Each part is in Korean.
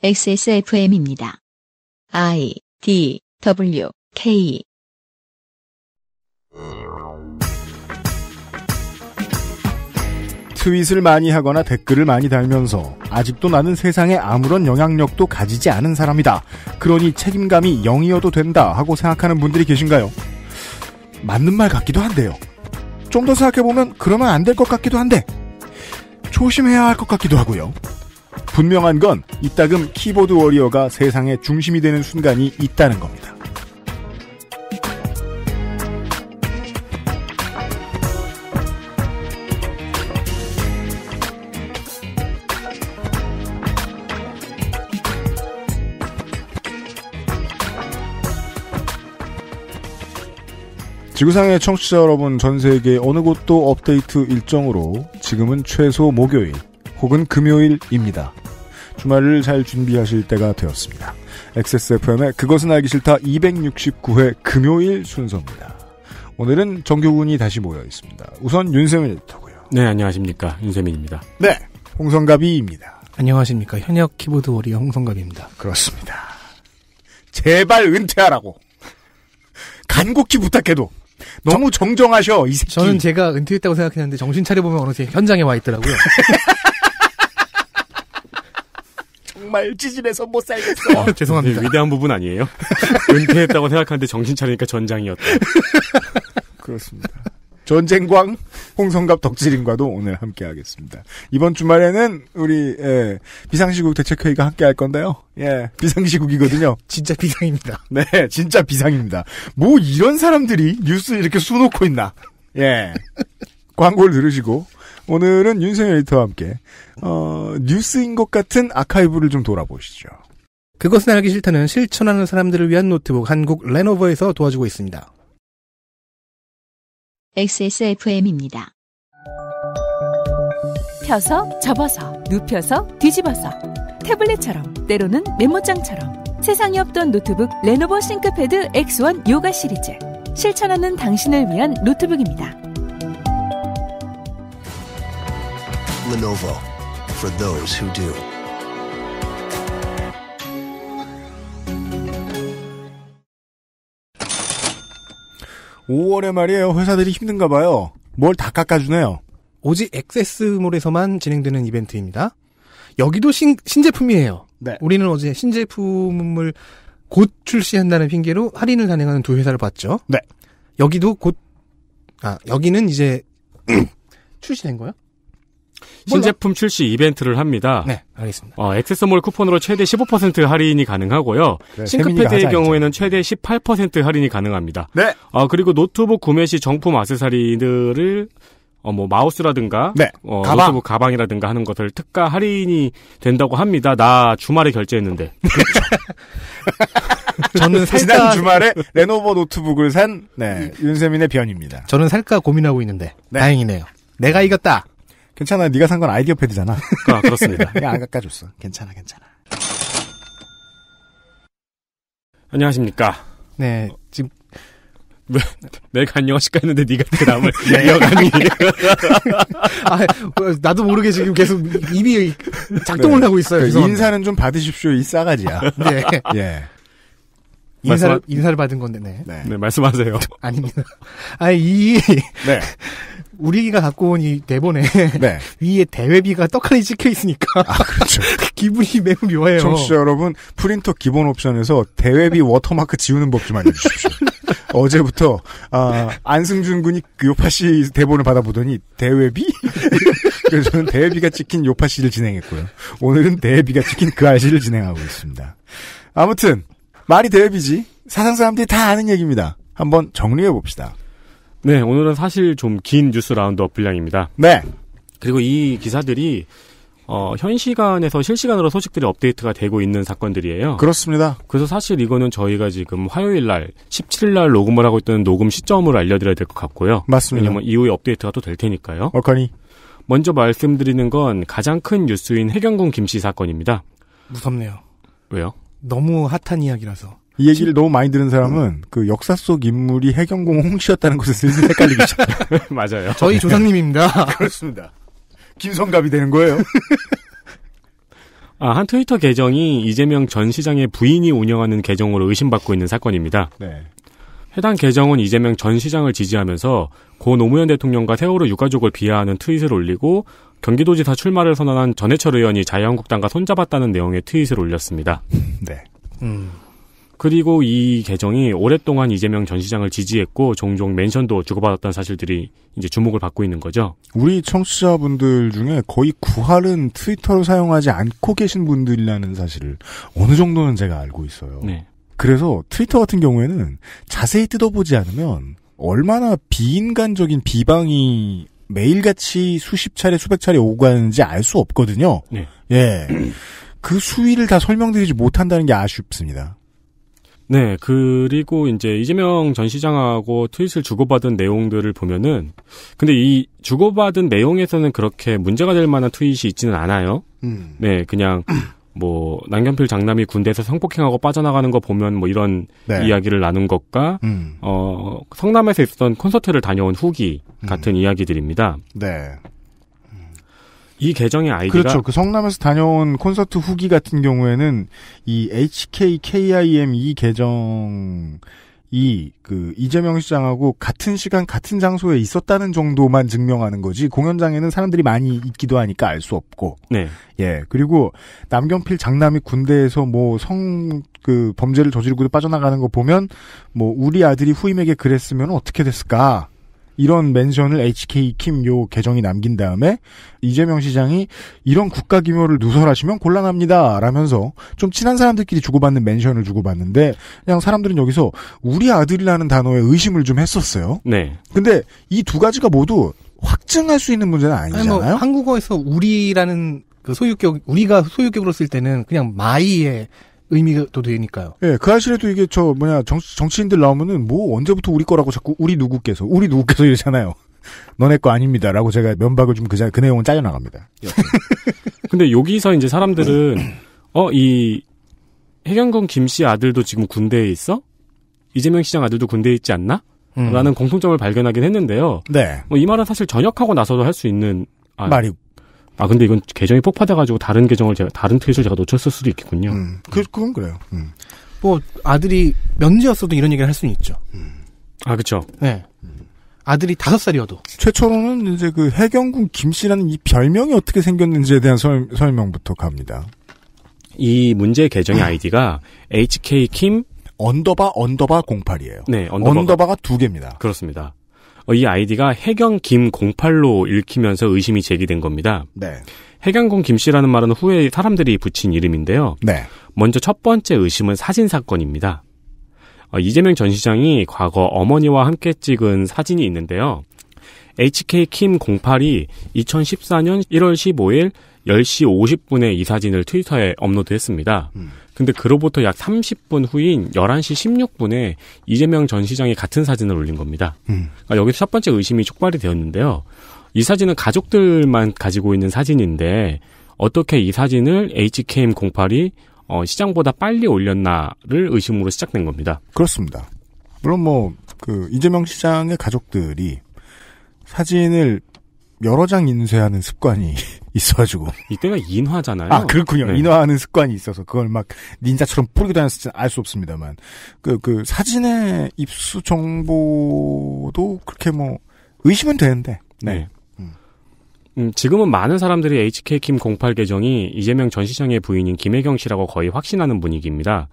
XSFM입니다. I D W K 트윗을 많이 하거나 댓글을 많이 달면서 아직도 나는 세상에 아무런 영향력도 가지지 않은 사람이다. 그러니 책임감이 0이어도 된다 하고 생각하는 분들이 계신가요? 맞는 말 같기도 한데요. 좀 더 생각해보면 그러면 안 될 것 같기도 한데 조심해야 할 것 같기도 하고요. 분명한 건 이따금 키보드 워리어가 세상의 중심이 되는 순간이 있다는 겁니다. 지구상의 청취자 여러분 전 세계 어느 곳도 업데이트 일정으로 지금은 최소 목요일 혹은 금요일입니다. 주말을 잘 준비하실 때가 되었습니다. XSFM의 그것은 알기 싫다 269회 금요일 순서입니다. 오늘은 정규군이 다시 모여 있습니다. 우선 윤세민 에터고요 네, 안녕하십니까. 윤세민입니다. 네, 홍성갑이입니다. 안녕하십니까. 현역 키보드 워리 홍성갑입니다. 그렇습니다. 제발 은퇴하라고. 간곡히 부탁해도. 너무 정, 정정하셔, 이 새끼. 저는 제가 은퇴했다고 생각했는데 정신 차려보면 어느새 현장에 와 있더라고요. 정말 지진에서 못 살겠어. 아, 네, 죄송합니다. 위대한 부분 아니에요? 은퇴했다고 생각하는데 정신 차리니까 전장이었다. 그렇습니다. 전쟁광 홍성갑 덕질인과도 오늘 함께하겠습니다. 이번 주말에는 우리 예, 비상시국 대책회의가 함께할 건데요. 예, 비상시국이거든요. 진짜 비상입니다. 네, 진짜 비상입니다. 뭐 이런 사람들이 뉴스 이렇게 수놓고 있나? 예, 광고를 들으시고 오늘은 윤세민 에디터와 함께 어, 뉴스인 것 같은 아카이브를 좀 돌아보시죠. 그것은 알기 싫다는 실천하는 사람들을 위한 노트북 한국 레노버에서 도와주고 있습니다. XSFM입니다. 펴서 접어서 눕혀서 뒤집어서 태블릿처럼 때로는 메모장처럼 세상에 없던 노트북 레노버 싱크패드 X1 요가 시리즈 실천하는 당신을 위한 노트북입니다. Lenovo for those who do. (5월에) 말이에요 회사들이 힘든가 봐요 뭘 다 깎아주네요 오직 액세스몰에서만 진행되는 이벤트입니다 여기도 신, 신제품이에요 네. 우리는 어제 신제품을 곧 출시한다는 핑계로 할인을 단행하는 두 회사를 봤죠. 네. 여기도 곧, 아, 여기는 이제 출시된 거요? 예 신제품 출시 이벤트를 합니다. 네, 알겠습니다. 어, 액세서몰 쿠폰으로 최대 15% 할인이 가능하고요. 그래, 싱크패드의 경우에는 최대 18% 할인이 가능합니다. 네. 어, 그리고 노트북 구매 시 정품 아세사리들을 어, 뭐 마우스라든가 네. 어, 가방. 노트북 가방이라든가 하는 것을 특가 할인이 된다고 합니다. 나 주말에 결제했는데. 저는 살까... 지난 주말에 레노버 노트북을 산 네, 윤세민의 변입니다. 저는 살까 고민하고 있는데 네. 다행이네요. 내가 이겼다. 괜찮아. 네가 산 건 아이디어 패드잖아. 아, 그렇습니다. 야, 안 깎아줬어. 괜찮아, 괜찮아. 안녕하십니까. 네, 어. 지금 왜, 내가 안녕하실까 했는데 네가 그 남을 네. 이어가니 아, 어, 나도 모르게 지금 계속 입이 작동을 네. 하고 있어요. 그 인사는 좀 받으십시오 이 싸가지야. 네. 예. 인사를, 말씀하... 인사를 받은 건데, 네. 네. 네 말씀하세요. 아닙니다. 아니, 이, 네. 우리가 갖고 온 이 대본에 네. 위에 대회비가 떡하니 찍혀 있으니까 아, 그렇죠. 기분이 매우 묘해요. 청취자 여러분, 프린터 기본 옵션에서 대회비 워터마크 지우는 법 좀 알려주십시오. 어제부터 아, 안승준 군이 그 요파 씨 대본을 받아보더니 대회비? 그래서 저는 대회비가 찍힌 요파 씨를 진행했고요. 오늘은 대회비가 찍힌 그 아씨를 진행하고 있습니다. 아무튼 말이 대비지 사상 사람들이 다 아는 얘기입니다. 한번 정리해 봅시다. 네, 오늘은 사실 좀 긴 뉴스 라운드업 분량입니다. 네. 그리고 이 기사들이 어, 현 시간에서 실시간으로 소식들이 업데이트가 되고 있는 사건들이에요. 그렇습니다. 그래서 사실 이거는 저희가 지금 화요일 날, 17일 날 녹음을 하고 있던 녹음 시점을 알려드려야 될 것 같고요. 맞습니다. 왜냐면 이후에 업데이트가 또 될 테니까요. 어커니. 먼저 말씀드리는 건 가장 큰 뉴스인 해경궁 김씨 사건입니다. 무섭네요. 왜요? 너무 핫한 이야기라서. 이 얘기를 진... 너무 많이 들은 사람은 음. 그 역사 속 인물이 해경공 홍씨였다는 것을 슬슬 헷갈리기 시작해요. 맞아요. 저희 네. 조상님입니다. 그렇습니다. 김성갑이 되는 거예요. 아, 한 트위터 계정이 이재명 전 시장의 부인이 운영하는 계정으로 의심받고 있는 사건입니다. 네. 해당 계정은 이재명 전 시장을 지지하면서 고 노무현 대통령과 세월호 유가족을 비하하는 트윗을 올리고 경기도지사 출마를 선언한 전해철 의원이 자유한국당과 손잡았다는 내용의 트윗을 올렸습니다. 네. 음. 그리고 이 계정이 오랫동안 이재명 전 시장을 지지했고 종종 멘션도 주고받았던 사실들이 이제 주목을 받고 있는 거죠. 우리 청취자분들 중에 거의 구할은 트위터를 사용하지 않고 계신 분들이라는 사실을 어느 정도는 제가 알고 있어요. 네. 그래서 트위터 같은 경우에는 자세히 뜯어보지 않으면 얼마나 비인간적인 비방이 매일같이 수십 차례 수백 차례 오고 가는지 알 수 없거든요. 네. 예. 그 수위를 다 설명드리지 못한다는 게 아쉽습니다. 네, 그리고 이제 이재명 전 시장하고 트윗을 주고받은 내용들을 보면은, 근데 이 주고받은 내용에서는 그렇게 문제가 될 만한 트윗이 있지는 않아요. 음. 네, 그냥 뭐 남경필 장남이 군대에서 성폭행하고 빠져나가는 거 보면 뭐 이런 네. 이야기를 나눈 것과 음. 어 성남에서 있었던 콘서트를 다녀온 후기 음. 같은 이야기들입니다. 네. 이 계정의 아이디가 그렇죠. 그 성남에서 다녀온 콘서트 후기 같은 경우에는 이 HKKIM 이 계정 이그 이재명 시장하고 같은 시간 같은 장소에 있었다는 정도만 증명하는 거지 공연장에는 사람들이 많이 있기도 하니까 알 수 없고 네. 예 그리고 남경필 장남이 군대에서 뭐 성 그 범죄를 저지르고 빠져나가는 거 보면 뭐 우리 아들이 후임에게 그랬으면 어떻게 됐을까 이런 멘션을 HK 킴요 계정이 남긴 다음에 이재명 시장이 이런 국가 기묘를 누설하시면 곤란합니다. 라면서 좀 친한 사람들끼리 주고받는 멘션을 주고받는데 그냥 사람들은 여기서 우리 아들이라는 단어에 의심을 좀 했었어요. 네. 근데 이 두 가지가 모두 확증할 수 있는 문제는 아니잖아요. 아니 뭐 한국어에서 우리라는 그 소유격 우리가 소유격으로 쓸 때는 그냥 마이의 의미가 또 되니까요. 예, 그 사실에도 이게 저 뭐냐 정, 정치인들 나오면은 뭐 언제부터 우리 거라고 자꾸 우리 누구께서 우리 누구께서 이러잖아요. 너네 거 아닙니다라고 제가 면박을 좀그그 그 내용은 짜여 나갑니다. 예. 근데 여기서 이제 사람들은 어 이 해경건 김씨 아들도 지금 군대에 있어? 이재명 시장 아들도 군대에 있지 않나? 음. 라는 공통점을 발견하긴 했는데요. 네. 뭐 이 말은 사실 전역하고 나서도 할 수 있는 아, 말이 아 근데 이건 계정이 폭파돼가지고 다른 계정을 제가 다른 트윗을 제가 놓쳤을 수도 있겠군요. 음, 그, 그건 그래요. 음. 뭐 아들이 면제였어도 이런 얘기를 할 수는 있죠. 음. 아 그렇죠. 네. 아들이 다섯 살이어도 최초로는 이제 그 해경군 김씨라는 이 별명이 어떻게 생겼는지에 대한 설, 설명부터 갑니다. 이 문제 계정의 아이디가 HK 김 언더바 언더바 08이에요. 네, 언더바가, 언더바가 두 개입니다. 그렇습니다. 어, 이 아이디가 해경 김08로 읽히면서 의심이 제기된 겁니다. 네. 해경공 김씨라는 말은 후에 사람들이 붙인 이름인데요. 네. 먼저 첫 번째 의심은 사진 사건입니다. 어, 이재명 전 시장이 과거 어머니와 함께 찍은 사진이 있는데요. HK 킴 08이 2014년 1월 15일 10시 50분에 이 사진을 트위터에 업로드했습니다. 음. 근데 그로부터 약 30분 후인 11시 16분에 이재명 전 시장이 같은 사진을 올린 겁니다. 음. 그러니까 여기서 첫 번째 의심이 촉발이 되었는데요. 이 사진은 가족들만 가지고 있는 사진인데 어떻게 이 사진을 HKM08이 어, 시장보다 빨리 올렸나를 의심으로 시작된 겁니다. 그렇습니다. 물론 뭐, 그, 이재명 시장의 가족들이 사진을 여러 장 인쇄하는 습관이 있어가지고 이때가 인화잖아요. 아 그렇군요. 네. 인화하는 습관이 있어서 그걸 막 닌자처럼 뿌리고 다녔을지는 알 수 없습니다만 그그 그 사진의 입수 정보도 그렇게 뭐 의심은 되는데. 네. 네. 음. 음, 지금은 많은 사람들이 HK킴08 계정이 이재명 전 시장의 부인인 김혜경 씨라고 거의 확신하는 분위기입니다.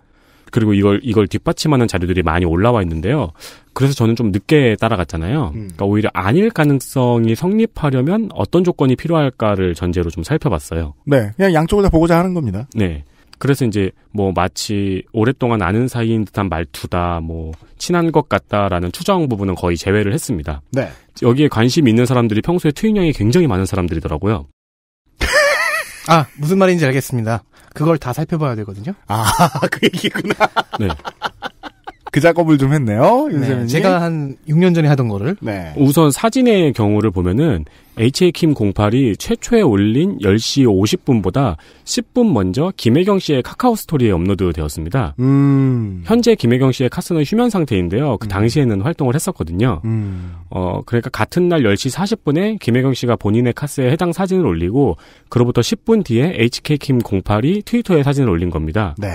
그리고 이걸 이걸 뒷받침하는 자료들이 많이 올라와 있는데요. 그래서 저는 좀 늦게 따라갔잖아요. 음. 그러니까 오히려 아닐 가능성이 성립하려면 어떤 조건이 필요할까를 전제로 좀 살펴봤어요. 네, 그냥 양쪽을 다 보고자 하는 겁니다. 네. 그래서 이제 뭐 마치 오랫동안 아는 사이인 듯한 말투다, 뭐 친한 것 같다라는 추정 부분은 거의 제외를 했습니다. 네. 여기에 관심 있는 사람들이 평소에 트윈형이 굉장히 많은 사람들이더라고요. 아, 무슨 말인지 알겠습니다. 그걸 다 살펴봐야 되거든요. 아, 그 얘기구나. 네. 그 작업을 좀 했네요. 네, 제가 한 6년 전에 하던 거를. 네. 우선 사진의 경우를 보면은 HA킴08이 최초에 올린 10시 50분보다 10분 먼저 김혜경 씨의 카카오 스토리에 업로드 되었습니다. 음. 현재 김혜경 씨의 카스는 휴면 상태인데요. 그 음. 당시에는 음. 활동을 했었거든요. 음. 어, 그러니까 같은 날 10시 40분에 김혜경 씨가 본인의 카스에 해당 사진을 올리고 그로부터 10분 뒤에 HK킴08이 트위터에 사진을 올린 겁니다. 네.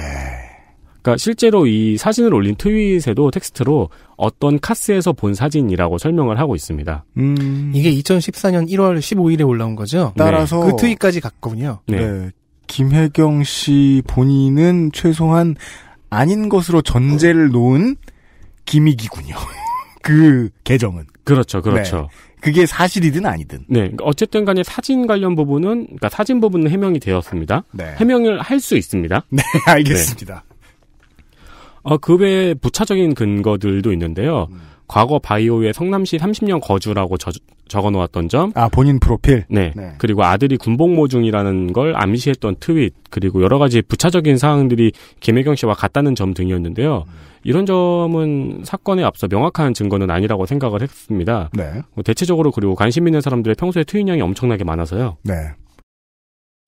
그러니까 실제로 이 사진을 올린 트윗에도 텍스트로 어떤 카스에서 본 사진이라고 설명을 하고 있습니다. 음... 이게 2014년 1월 15일에 올라온 거죠? 네. 따라서 네. 그 트윗까지 갔군요. 네. 네. 김혜경 씨 본인은 최소한 아닌 것으로 전제를 놓은 기믹이군요. 그 계정은. 그렇죠, 네. 그렇죠. 네. 그게 사실이든 아니든. 네. 그러니까 어쨌든 간에 사진 관련 부분은, 그러니까 사진 부분은 해명이 되었습니다. 네. 해명을 할 수 있습니다. 네, 알겠습니다. 네. 어, 그 외에 부차적인 근거들도 있는데요. 음. 과거 바이오의 성남시 30년 거주라고 적어놓았던 점. 아, 본인 프로필? 네. 네. 그리고 아들이 군복무 중이라는 걸 암시했던 트윗, 그리고 여러 가지 부차적인 사항들이 김혜경 씨와 같다는 점 등이었는데요. 음. 이런 점은 사건에 앞서 명확한 증거는 아니라고 생각을 했습니다. 네. 뭐 대체적으로 그리고 관심 있는 사람들의 평소에 트윗량이 엄청나게 많아서요. 네.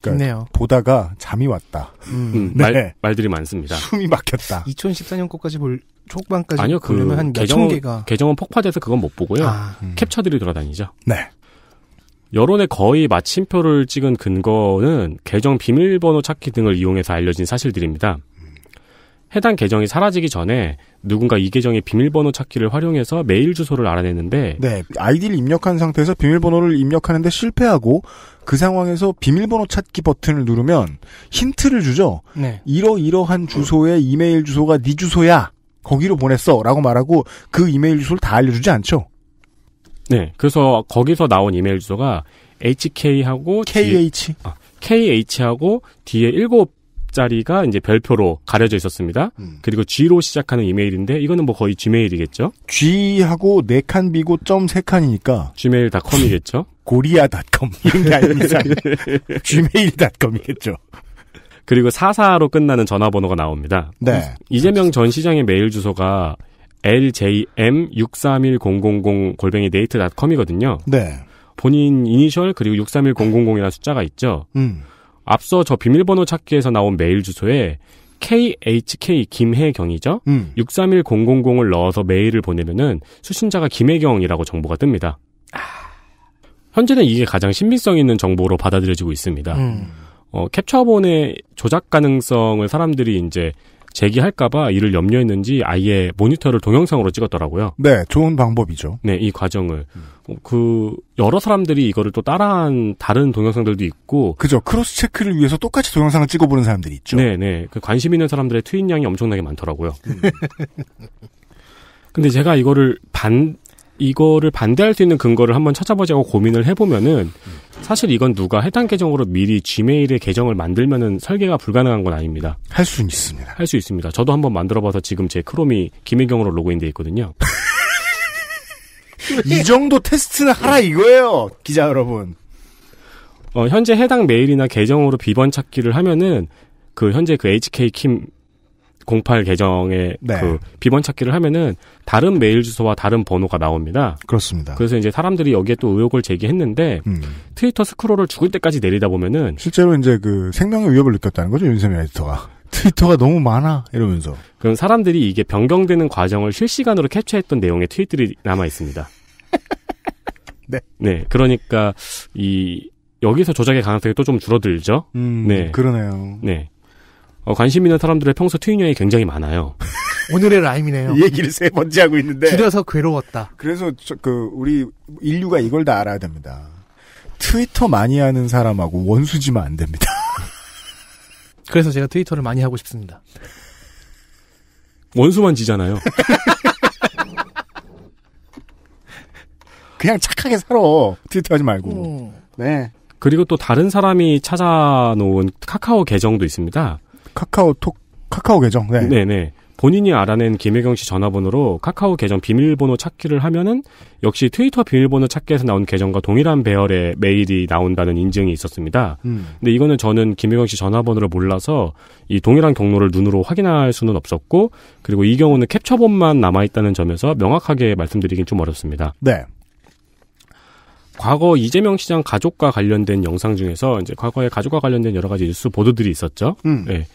그러니까 보다가 잠이 왔다. 음. 음 네. 말, 말들이 많습니다. 숨이 막혔다. 2014년 거까지 볼 초반까지 아니요 그 개정, 개가 개정은 폭파돼서 그건 못 보고요. 아, 음. 캡처들이 돌아다니죠. 네. 여론에 거의 마침표를 찍은 근거는 개정 비밀번호 찾기 등을 이용해서 알려진 사실들입니다. 해당 계정이 사라지기 전에 누군가 이 계정의 비밀번호 찾기를 활용해서 메일 주소를 알아냈는데네 아이디를 입력한 상태에서 비밀번호를 입력하는데 실패하고 그 상황에서 비밀번호 찾기 버튼을 누르면 힌트를 주죠. 네. 이러이러한 주소의 이메일 주소가 네 주소야 거기로 보냈어라고 말하고 그 이메일 주소를 다 알려주지 않죠. 네 그래서 거기서 나온 이메일 주소가 hk하고 kh d, 아, kh하고 뒤에 일곱 자리가 이제 별표로 가려져 있었습니다. 음. 그리고 G로 시작하는 이메일인데 이거는 뭐 거의 G메일이겠죠? G하고 네 칸 비고 점 세 칸이니까 gmail.com이겠죠? 고리아닷컴 이런 게 아닌 이상 gmail.com이겠죠. 그리고 44로 끝나는 전화번호가 나옵니다. 네. 이재명 전 시장의 메일 주소가 ljm631000 골뱅이 네이트닷컴이거든요. 네. 본인 이니셜 그리고 631000이라는 숫자가 있죠. 음. 앞서 저 비밀번호 찾기에서 나온 메일 주소에 KHK 김혜경이죠. 음. 631000을 넣어서 메일을 보내면은 수신자가 김혜경이라고 정보가 뜹니다. 현재는 이게 가장 신빙성 있는 정보로 받아들여지고 있습니다. 음. 어, 캡처본의 조작 가능성을 사람들이 이제 제기할까봐 이를 염려했는지 아예 모니터를 동영상으로 찍었더라고요. 네, 좋은 방법이죠. 네, 이 과정을. 음. 그, 여러 사람들이 이거를 또 따라한 다른 동영상들도 있고. 그죠. 크로스 체크를 위해서 똑같이 동영상을 찍어보는 사람들이 있죠. 네네. 네. 그 관심 있는 사람들의 트윈량이 엄청나게 많더라고요. 근데 제가 이거를 반, 이거를 반대할 수 있는 근거를 한번 찾아보자고 고민을 해보면은 사실 이건 누가 해당 계정으로 미리 지메일의 계정을 만들면은 설계가 불가능한 건 아닙니다. 할 수는 있습니다. 할 수 있습니다. 저도 한번 만들어봐서 지금 제 크롬이 김혜경으로 로그인돼 있거든요. 이 정도 테스트는 하라 이거예요, 기자 여러분. 어, 현재 해당 메일이나 계정으로 비번 찾기를 하면은 그 현재 그 HK 킴08 계정에 네. 그 비번 찾기를 하면은 다른 메일 주소와 다른 번호가 나옵니다. 그렇습니다. 그래서 이제 사람들이 여기에 또 의혹을 제기했는데 음. 트위터 스크롤을 죽을 때까지 내리다 보면은 실제로 이제 그 생명의 위협을 느꼈다는 거죠 윤세민 에디터가. 트위터가 너무 많아 이러면서 그럼 사람들이 이게 변경되는 과정을 실시간으로 캡처했던 내용의 트윗들이 남아 있습니다. 네. 네. 그러니까 이 여기서 조작의 가능성이 또 좀 줄어들죠. 음, 네. 그러네요. 네. 어, 관심 있는 사람들의 평소 트윈녀이 굉장히 많아요. 오늘의 라임이네요. 얘기를 세 번째 하고 있는데. 줄여서 괴로웠다. 그래서 저, 그 우리 인류가 이걸 다 알아야 됩니다. 트위터 많이 하는 사람하고 원수지만 안 됩니다. 그래서 제가 트위터를 많이 하고 싶습니다. 원수만 지잖아요. 그냥 착하게 살아. 트위터 하지 말고. 음. 네. 그리고 또 다른 사람이 찾아놓은 카카오 계정도 있습니다. 카카오톡 카카오 계정. 네. 네네. 본인이 알아낸 김혜경 씨 전화번호로 카카오 계정 비밀번호 찾기를 하면은 역시 트위터 비밀번호 찾기에서 나온 계정과 동일한 배열의 메일이 나온다는 인증이 있었습니다. 음. 근데 이거는 저는 김혜경 씨 전화번호를 몰라서 이 동일한 경로를 눈으로 확인할 수는 없었고 그리고 이 경우는 캡처본만 남아 있다는 점에서 명확하게 말씀드리긴 좀 어렵습니다. 네. 과거 이재명 시장 가족과 관련된 영상 중에서 이제 과거에 가족과 관련된 여러 가지 뉴스 보도들이 있었죠. 음. 네.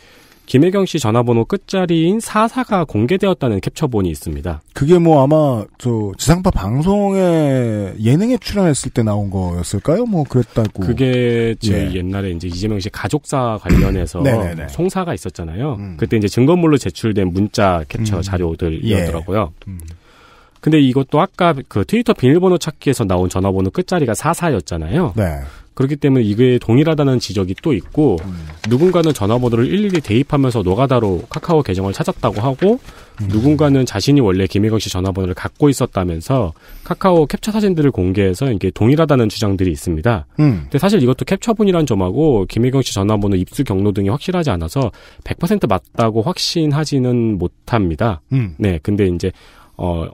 김혜경 씨 전화번호 끝자리인 44가 공개되었다는 캡처본이 있습니다. 그게 뭐 아마 저 지상파 방송에 예능에 출연했을 때 나온 거였을까요? 뭐 그랬다고. 그게 제 예. 옛날에 이제 이재명 씨 가족사 관련해서 네, 네, 네. 송사가 있었잖아요. 음. 그때 이제 증거물로 제출된 문자 캡처 음. 자료들이었더라고요. 예. 음. 근데 이것도 아까 그 트위터 비밀번호 찾기에서 나온 전화번호 끝자리가 44였잖아요. 네. 그렇기 때문에 이게 동일하다는 지적이 또 있고 음. 누군가는 전화번호를 일일이 대입하면서 노가다로 카카오 계정을 찾았다고 하고 음. 누군가는 자신이 원래 김혜경 씨 전화번호를 갖고 있었다면서 카카오 캡처 사진들을 공개해서 이게 동일하다는 주장들이 있습니다. 음. 근데 사실 이것도 캡처본이란 점하고 김혜경 씨 전화번호 입수 경로 등이 확실하지 않아서 100% 맞다고 확신하지는 못합니다. 음. 네, 근데 이제 어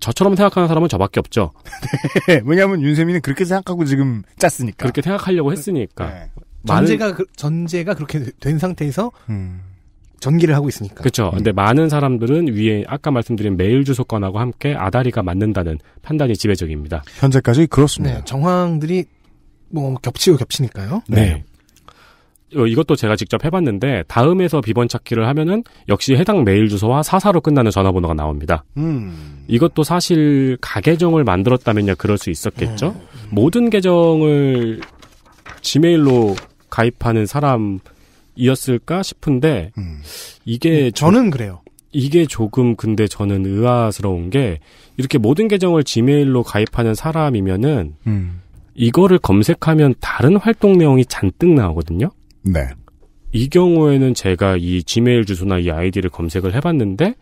저처럼 생각하는 사람은 저밖에 없죠. 네, 왜냐하면 윤세민은 그렇게 생각하고 지금 짰으니까. 그렇게 생각하려고 했으니까. 네. 전제가 그, 전제가 그렇게 된 상태에서 음. 전기를 하고 있으니까. 그렇죠. 음. 근데 많은 사람들은 위에 아까 말씀드린 메일 주소권하고 함께 아다리가 맞는다는 판단이 지배적입니다. 현재까지 그렇습니다. 네, 정황들이 뭐 겹치고 겹치니까요. 네. 네. 어, 이것도 제가 직접 해봤는데 다음에서 비번 찾기를 하면은 역시 해당 메일 주소와 사사로 끝나는 전화번호가 나옵니다. 음. 이것도 사실 가계정을 만들었다면야 그럴 수 있었겠죠. 음. 모든 계정을 지메일로 가입하는 사람이었을까 싶은데 음. 이게 음, 저는 그래요. 이게 조금 근데 저는 의아스러운 게 이렇게 모든 계정을 지메일로 가입하는 사람이면은 음. 이거를 검색하면 다른 활동 내용이 잔뜩 나오거든요. 네. 이 경우에는 제가 이 지메일 주소나 이 아이디를 검색을 해봤는데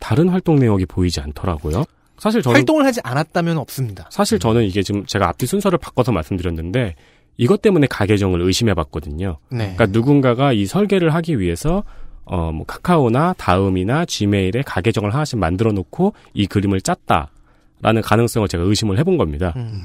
다른 활동 내역이 보이지 않더라고요. 사실 저는 활동을 하지 않았다면 없습니다. 사실 음. 저는 이게 지금 제가 앞뒤 순서를 바꿔서 말씀드렸는데 이것 때문에 가계정을 의심해봤거든요. 네. 그러니까 누군가가 이 설계를 하기 위해서 어, 뭐 카카오나 다음이나 지메일에 가계정을 하나씩 만들어 놓고 이 그림을 짰다라는 가능성을 제가 의심을 해본 겁니다. 음.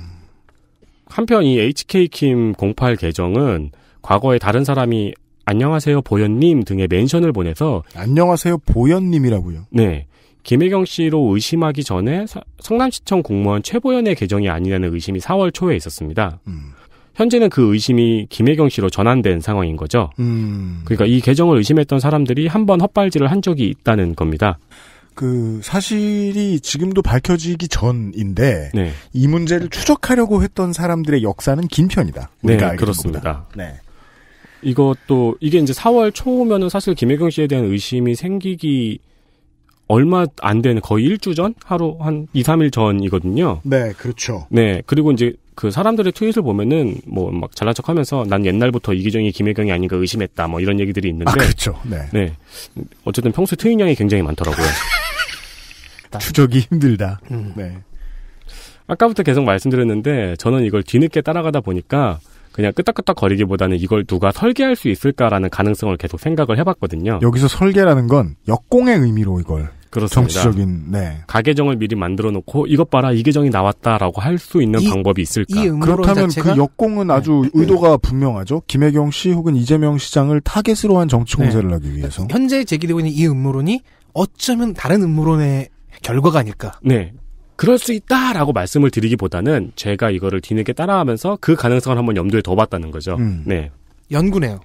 한편 이 HK킴08 계정은 과거에 다른 사람이 안녕하세요 보현님 등의 멘션을 보내서 안녕하세요 보현님이라고요. 네. 김혜경 씨로 의심하기 전에 성남시청 공무원 최보현의 계정이 아니라는 의심이 4월 초에 있었습니다. 음. 현재는 그 의심이 김혜경 씨로 전환된 상황인 거죠. 음. 그러니까 이 계정을 의심했던 사람들이 한 번 헛발질을 한 적이 있다는 겁니다. 그 사실이 지금도 밝혀지기 전인데 네. 이 문제를 추적하려고 했던 사람들의 역사는 긴 편이다. 네, 그렇습니다. 네. 이것도 이게 이제 4월 초면은 사실 김혜경 씨에 대한 의심이 생기기 얼마 안 되는 거의 일주 전 하루 한 2, 3일 전이거든요. 네, 그렇죠. 네, 그리고 이제 그 사람들의 트윗을 보면은 뭐 막 잘난 척 하면서 난 옛날부터 이기정이 김혜경이 아닌가 의심했다 뭐 이런 얘기들이 있는데. 아, 그렇죠. 네. 네. 어쨌든 평소 트윗량이 굉장히 많더라고요. 추적이 힘들다. 음. 네. 아까부터 계속 말씀드렸는데 저는 이걸 뒤늦게 따라가다 보니까 그냥 끄떡끄떡 거리기보다는 이걸 누가 설계할 수 있을까라는 가능성을 계속 생각을 해봤거든요. 여기서 설계라는 건 역공의 의미로 이걸 그렇습니다. 정치적인 네. 가계정을 미리 만들어 놓고 이것 봐라 이 계정이 나왔다라고 할 수 있는 이, 방법이 있을까? 그렇다면 그 자체가? 그 역공은 아주 네. 의도가 분명하죠. 김혜경 씨 혹은 이재명 시장을 타겟으로 한 정치 공세를 네. 하기 위해서 현재 제기되고 있는 이 음모론이 어쩌면 다른 음모론의 결과가 아닐까? 네. 그럴 수 있다라고 말씀을 드리기보다는 제가 이거를 뒤늦게 따라하면서 그 가능성을 한번 염두에 둬봤다는 거죠. 음. 네. 연구네요.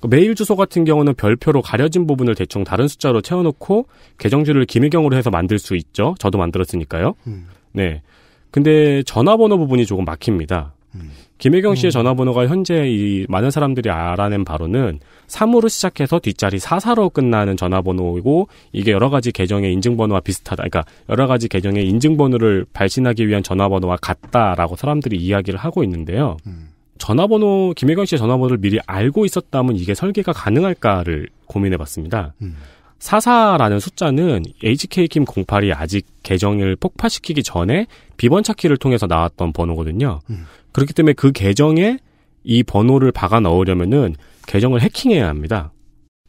그 메일 주소 같은 경우는 별표로 가려진 부분을 대충 다른 숫자로 채워놓고 계정지를 기밀경으로 해서 만들 수 있죠. 저도 만들었으니까요. 음. 네. 근데 전화번호 부분이 조금 막힙니다. 김혜경 씨의 음. 전화번호가 현재 이 많은 사람들이 알아낸 바로는 3으로 시작해서 뒷자리 44로 끝나는 전화번호이고 이게 여러 가지 계정의 인증번호와 비슷하다. 그러니까 여러 가지 계정의 인증번호를 발신하기 위한 전화번호와 같다라고 사람들이 이야기를 하고 있는데요. 음. 전화번호 김혜경 씨의 전화번호를 미리 알고 있었다면 이게 설계가 가능할까를 고민해 봤습니다. 4사라는 음. 숫자는 HK킴08이 아직 계정을 폭파시키기 전에 비번찾기를 통해서 나왔던 번호거든요. 음. 그렇기 때문에 그 계정에 이 번호를 박아 넣으려면은 계정을 해킹해야 합니다.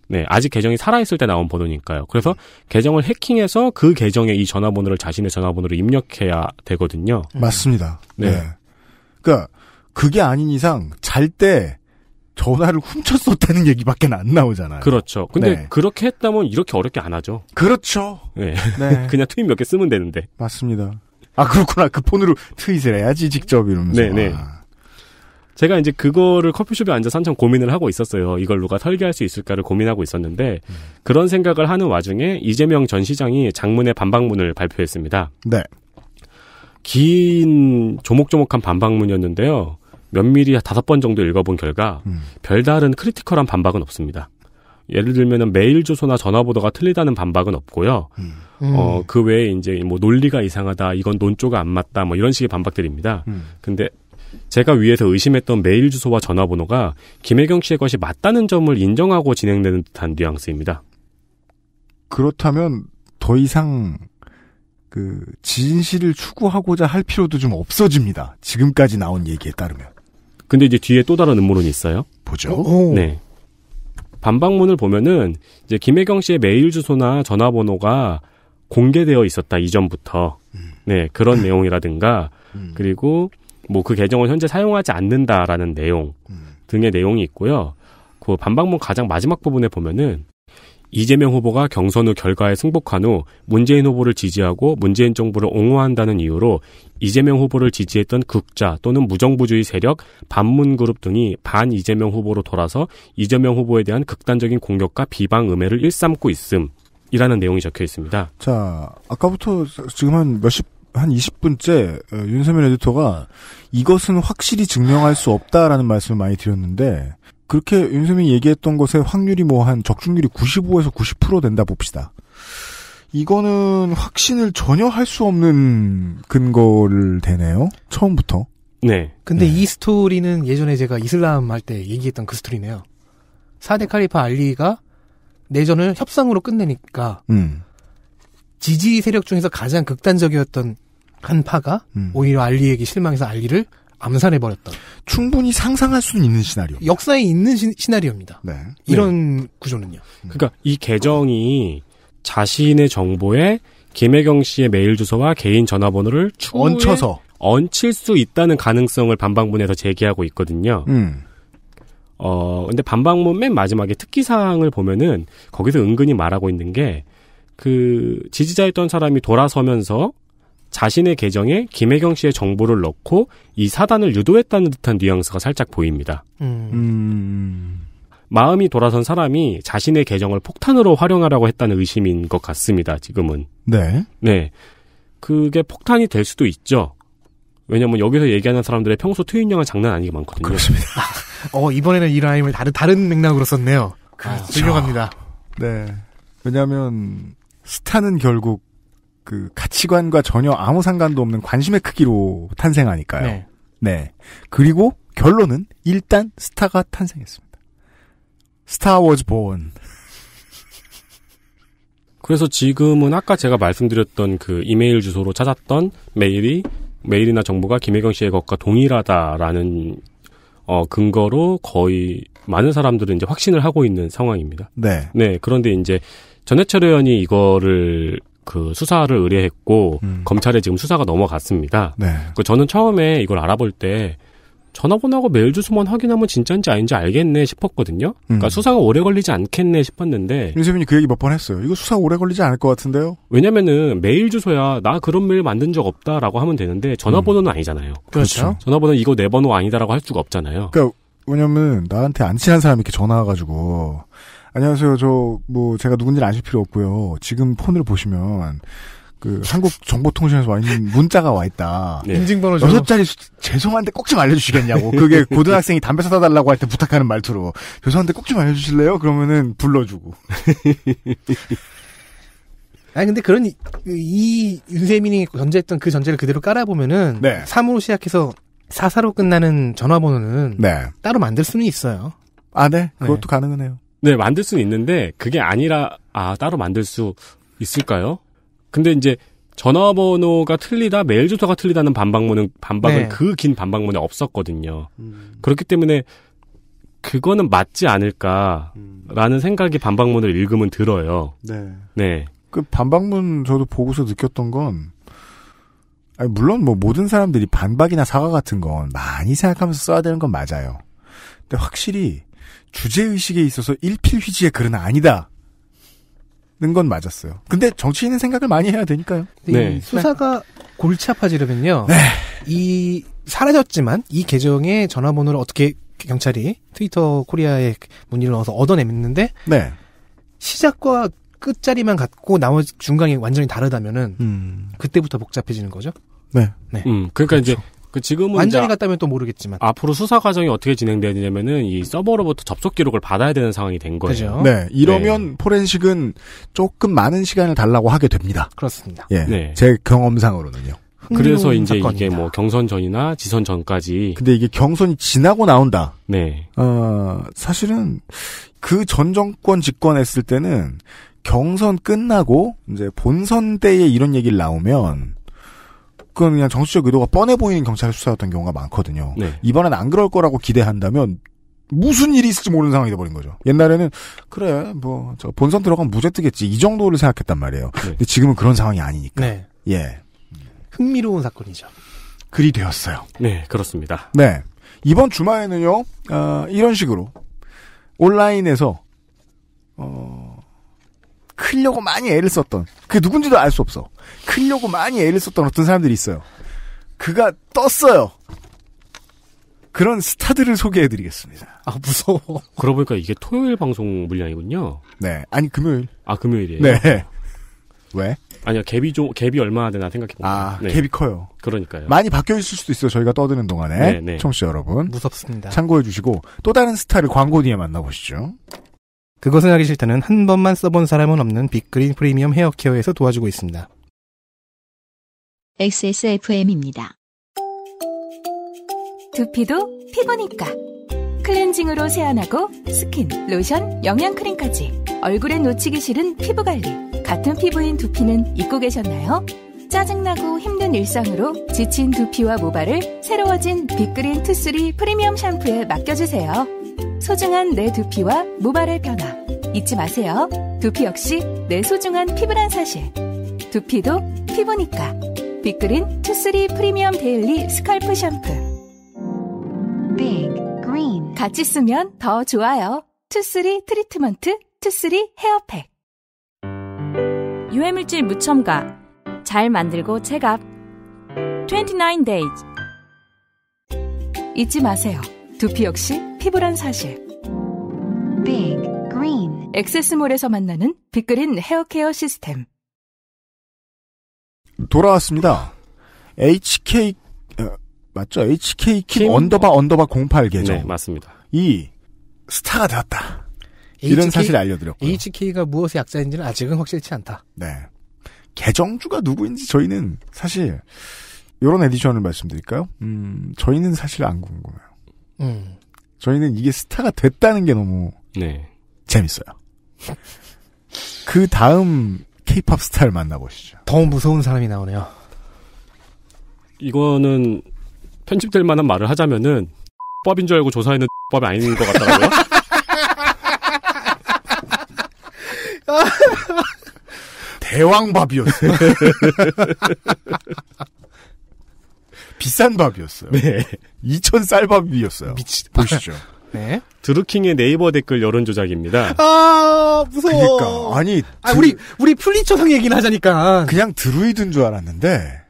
네, 아직 계정이 살아있을 때 나온 번호니까요. 그래서 음. 계정을 해킹해서 그 계정에 이 전화번호를 자신의 전화번호로 입력해야 되거든요. 네. 맞습니다. 네. 네. 그니까, 그게 아닌 이상, 잘 때, 전화를 훔쳤었다는 얘기밖에 안 나오잖아요. 그렇죠. 근데 네. 그렇게 했다면 이렇게 어렵게 안 하죠. 그렇죠. 네. 네. 그냥 트윈 몇개 쓰면 되는데. 맞습니다. 아 그렇구나 그 폰으로 트윗을 해야지 직접 이러면서. 네네. 네. 아. 제가 이제 그거를 커피숍에 앉아서 한참 고민을 하고 있었어요. 이걸 누가 설계할 수 있을까를 고민하고 있었는데 음. 그런 생각을 하는 와중에 이재명 전 시장이 장문의 반박문을 발표했습니다. 네. 긴 조목조목한 반박문이었는데요. 면밀히 다섯 번 정도 읽어본 결과 음. 별다른 크리티컬한 반박은 없습니다. 예를 들면 메일 주소나 전화번호가 틀리다는 반박은 없고요. 음. 어, 음. 그 외에 이제 뭐 논리가 이상하다, 이건 논조가 안 맞다, 뭐 이런 식의 반박들입니다. 음. 근데 제가 위에서 의심했던 메일 주소와 전화번호가 김혜경 씨의 것이 맞다는 점을 인정하고 진행되는 듯한 뉘앙스입니다. 그렇다면 더 이상 그 진실을 추구하고자 할 필요도 좀 없어집니다. 지금까지 나온 얘기에 따르면. 근데 이제 뒤에 또 다른 음모론이 있어요. 보죠. 오. 어, 어. 네. 반박문을 보면은 이제 김혜경 씨의 메일 주소나 전화번호가 공개되어 있었다 이전부터 음. 네 그런 내용이라든가 음. 그리고 뭐 그 계정을 현재 사용하지 않는다라는 내용 음. 등의 내용이 있고요. 그 반박문 가장 마지막 부분에 보면은 이재명 후보가 경선 후 결과에 승복한 후 문재인 후보를 지지하고 문재인 정부를 옹호한다는 이유로 이재명 후보를 지지했던 극자 또는 무정부주의 세력, 반문그룹 등이 반 이재명 후보로 돌아서 이재명 후보에 대한 극단적인 공격과 비방 음해를 일삼고 있음. 이라는 내용이 적혀 있습니다. 자, 아까부터 지금 한 몇십, 한 20분째 어, 윤세민 에디터가 이것은 확실히 증명할 수 없다라는 말씀을 많이 드렸는데 그렇게 윤세민이 얘기했던 것의 확률이 뭐 한 적중률이 95에서 90% 된다 봅시다. 이거는 확신을 전혀 할 수 없는 근거를 대네요. 처음부터. 네. 근데 네. 이 스토리는 예전에 제가 이슬람 할 때 얘기했던 그 스토리네요. 사대 칼리파 알리가 내전을 협상으로 끝내니까 음. 지지 세력 중에서 가장 극단적이었던 한 파가 음. 오히려 알리에게 실망해서 알리를 암살해버렸다. 충분히 상상할 수 있는 시나리오. 역사에 있는 시, 나리오입니다 네. 이런 네. 구조는요. 음. 그러니까 이 계정이 자신의 정보에 김혜경 씨의 메일 주소와 개인 전화번호를 얹혀서 얹힐 수 있다는 가능성을 반박문에서 제기하고 있거든요. 음. 어, 근데 반박문 맨 마지막에 특기사항을 보면은 거기서 은근히 말하고 있는 게 그 지지자였던 사람이 돌아서면서 자신의 계정에 김혜경 씨의 정보를 넣고 이 사단을 유도했다는 듯한 뉘앙스가 살짝 보입니다. 음. 음. 마음이 돌아선 사람이 자신의 계정을 폭탄으로 활용하라고 했다는 의심인 것 같습니다. 지금은. 네. 네. 그게 폭탄이 될 수도 있죠. 왜냐면 여기서 얘기하는 사람들의 평소 트윈형은 장난 아니게 많거든요. 그렇습니다. 어, 이번에는 이 라임을 다른, 다른 맥락으로 썼네요. 그렇죠. 훌륭합니다. 네. 왜냐면, 스타는 결국 그 가치관과 전혀 아무 상관도 없는 관심의 크기로 탄생하니까요. 네. 네. 그리고 결론은 일단 스타가 탄생했습니다. 스타워즈 본. 그래서 지금은 아까 제가 말씀드렸던 그 이메일 주소로 찾았던 메일이 메일이나 정보가 김혜경 씨의 것과 동일하다라는 어 근거로 거의 많은 사람들은 이제 확신을 하고 있는 상황입니다. 네. 네. 그런데 이제 전해철 의원이 이거를 그 수사를 의뢰했고 음. 검찰에 지금 수사가 넘어갔습니다. 네. 그 저는 처음에 이걸 알아볼 때 전화번호하고 메일 주소만 확인하면 진짜인지 아닌지 알겠네 싶었거든요. 그러니까 음. 그러니까 수사가 오래 걸리지 않겠네 싶었는데 윤세민이 그 얘기 몇 번 했어요. 이거 수사 오래 걸리지 않을 것 같은데요. 왜냐면은 메일 주소야 나 그런 메일 만든 적 없다라고 하면 되는데 전화번호는 음. 아니잖아요. 그렇죠. 그렇죠. 전화번호 이거 내 번호 아니다라고 할 수가 없잖아요. 그러니까 왜냐면 나한테 안 친한 사람이 이렇게 전화 와가지고 안녕하세요. 저 뭐 제가 누군지 아실 필요 없고요. 지금 폰을 보시면 그 한국 정보통신에서 와 있는 문자가 와 있다. 네. 인증번호 여섯 자리 죄송한데 꼭 좀 알려주시겠냐고. 그게 고등학생이 담배 사다 달라고 할 때 부탁하는 말투로 죄송한데 꼭 좀 알려주실래요? 그러면은 불러주고. 아니 근데 그런 이, 이 윤세민이 전제했던 그 전제를 그대로 깔아보면은 네. 3으로 시작해서 4사로 끝나는 전화번호는 네. 따로 만들 수는 있어요. 아, 네. 네. 그것도 네. 가능하네요 네, 만들 수는 있는데 그게 아니라 아 따로 만들 수 있을까요? 근데 이제 전화번호가 틀리다, 메일 주소가 틀리다는 반박문은 반박은 네. 그긴 반박문에 없었거든요. 음. 그렇기 때문에 그거는 맞지 않을까라는 음. 생각이 반박문을 읽으면 들어요. 네. 네. 그 반박문 저도 보고서 느꼈던 건 아니 물론 뭐 모든 사람들이 반박이나 사과 같은 건 많이 생각하면서 써야 되는 건 맞아요. 근데 확실히 주제의식에 있어서 일필휘지의 글은 아니다. 는 건 맞았어요. 근데 정치인은 생각을 많이 해야 되니까요. 네. 네. 수사가 골치 아파지려면요. 네. 이 사라졌지만 이 계정의 전화번호를 어떻게 경찰이 트위터 코리아에 문의를 넣어서 얻어냈는데 네. 시작과 끝자리만 같고 나머지 중간이 완전히 다르다면은 음. 그때부터 복잡해지는 거죠. 네. 네. 음, 그러니까 그렇죠. 이제 그 지금은 완전히 갔다면 또 모르겠지만 앞으로 수사 과정이 어떻게 진행되냐면은 이 서버로부터 접속 기록을 받아야 되는 상황이 된 거예요. 그죠? 네, 네. 이러면 네. 포렌식은 조금 많은 시간을 달라고 하게 됩니다. 그렇습니다. 예, 네. 제 경험상으로는요. 그래서 이제 사건입니다. 이게 뭐 경선 전이나 지선 전까지. 근데 이게 경선이 지나고 나온다. 네. 어, 사실은 그전 정권 집권했을 때는 경선 끝나고 이제 본선 때에 이런 얘기를 나오면 그건 그냥 정치적 의도가 뻔해 보이는 경찰 수사였던 경우가 많거든요. 네. 이번엔 안 그럴 거라고 기대한다면 무슨 일이 있을지 모르는 상황이 돼버린 거죠. 옛날에는 그래 뭐저 본선 들어가면 무죄 뜨겠지 이 정도를 생각했단 말이에요. 네. 근데 지금은 그런 상황이 아니니까. 네. 예. 흥미로운 사건이죠. 글이 되었어요. 네, 그렇습니다. 네. 이번 주말에는요, 어, 이런 식으로 온라인에서 어, 크려고 많이 애를 썼던 그게 누군지도 알 수 없어. 크려고 많이 애를 썼던 어떤 사람들이 있어요. 그가 떴어요. 그런 스타들을 소개해드리겠습니다. 아 무서워. 그러고 보니까 이게 토요일 방송 물량이군요. 네, 아니 금요일. 아 금요일이에요. 네. 왜? 아니요 갭이 좀 갭이 얼마나 되나 생각해 보면 아 네. 갭이 커요. 그러니까요. 많이 바뀌어 있을 수도 있어요. 저희가 떠드는 동안에 네, 네. 청취자 여러분 무섭습니다. 참고해 주시고 또 다른 스타를 광고 뒤에 만나보시죠. 그것은 하기 싫다는 한 번만 써본 사람은 없는 빅그린 프리미엄 헤어케어에서 도와주고 있습니다. XSFM입니다. 두피도 피부니까 클렌징으로 세안하고 스킨, 로션, 영양크림까지 얼굴에 놓치기 싫은 피부관리 같은 피부인 두피는 잊고 계셨나요? 짜증나고 힘든 일상으로 지친 두피와 모발을 새로워진 빅그린 투쓰리 프리미엄 샴푸에 맡겨주세요. 소중한 내 두피와 모발의 변화 잊지 마세요. 두피 역시 내 소중한 피부란 사실. 두피도 피부니까. 빅그린 투쓰리 프리미엄 데일리 스컬프 샴푸. 빅 그린 같이 쓰면 더 좋아요. 투쓰리 트리트먼트 투쓰리 헤어팩. 유해물질 무첨가 잘 만들고 체갑 29 days 잊지 마세요. 두피 역시 피부란 사실. Big Green. 엑세스몰에서 만나는 빅그린 헤어케어 시스템. 돌아왔습니다. HK 어, 맞죠? HK 킴 언더바 언더바 08 계정. 네, 맞습니다. 이 스타가 되었다. HK, 이런 사실을 알려드렸고요. HK가 무엇의 약자인지는 아직은 확실치 않다. 네. 계정주가 누구인지 저희는 사실 이런 에디션을 말씀드릴까요? 음, 저희는 사실 안 궁금해요. 음. 저희는 이게 스타가 됐다는 게 너무 네. 재밌어요. 그 다음 케이팝 스타를 만나보시죠. 더 무서운 사람이 나오네요. 이거는 편집될 만한 말을 하자면은 법인 줄 알고 조사에는 법이 아닌 것 같더라고요. 대왕밥이었어요. 비싼 밥이었어요. 네. 2천 쌀밥이었어요. 미치 보시죠. 네. 드루킹의 네이버 댓글 여론 조작입니다. 아 무서워. 그러니까 아니, 아, 드... 아 우리 우리 풀리처상 얘기를 하자니까 그냥 드루이드인 줄 알았는데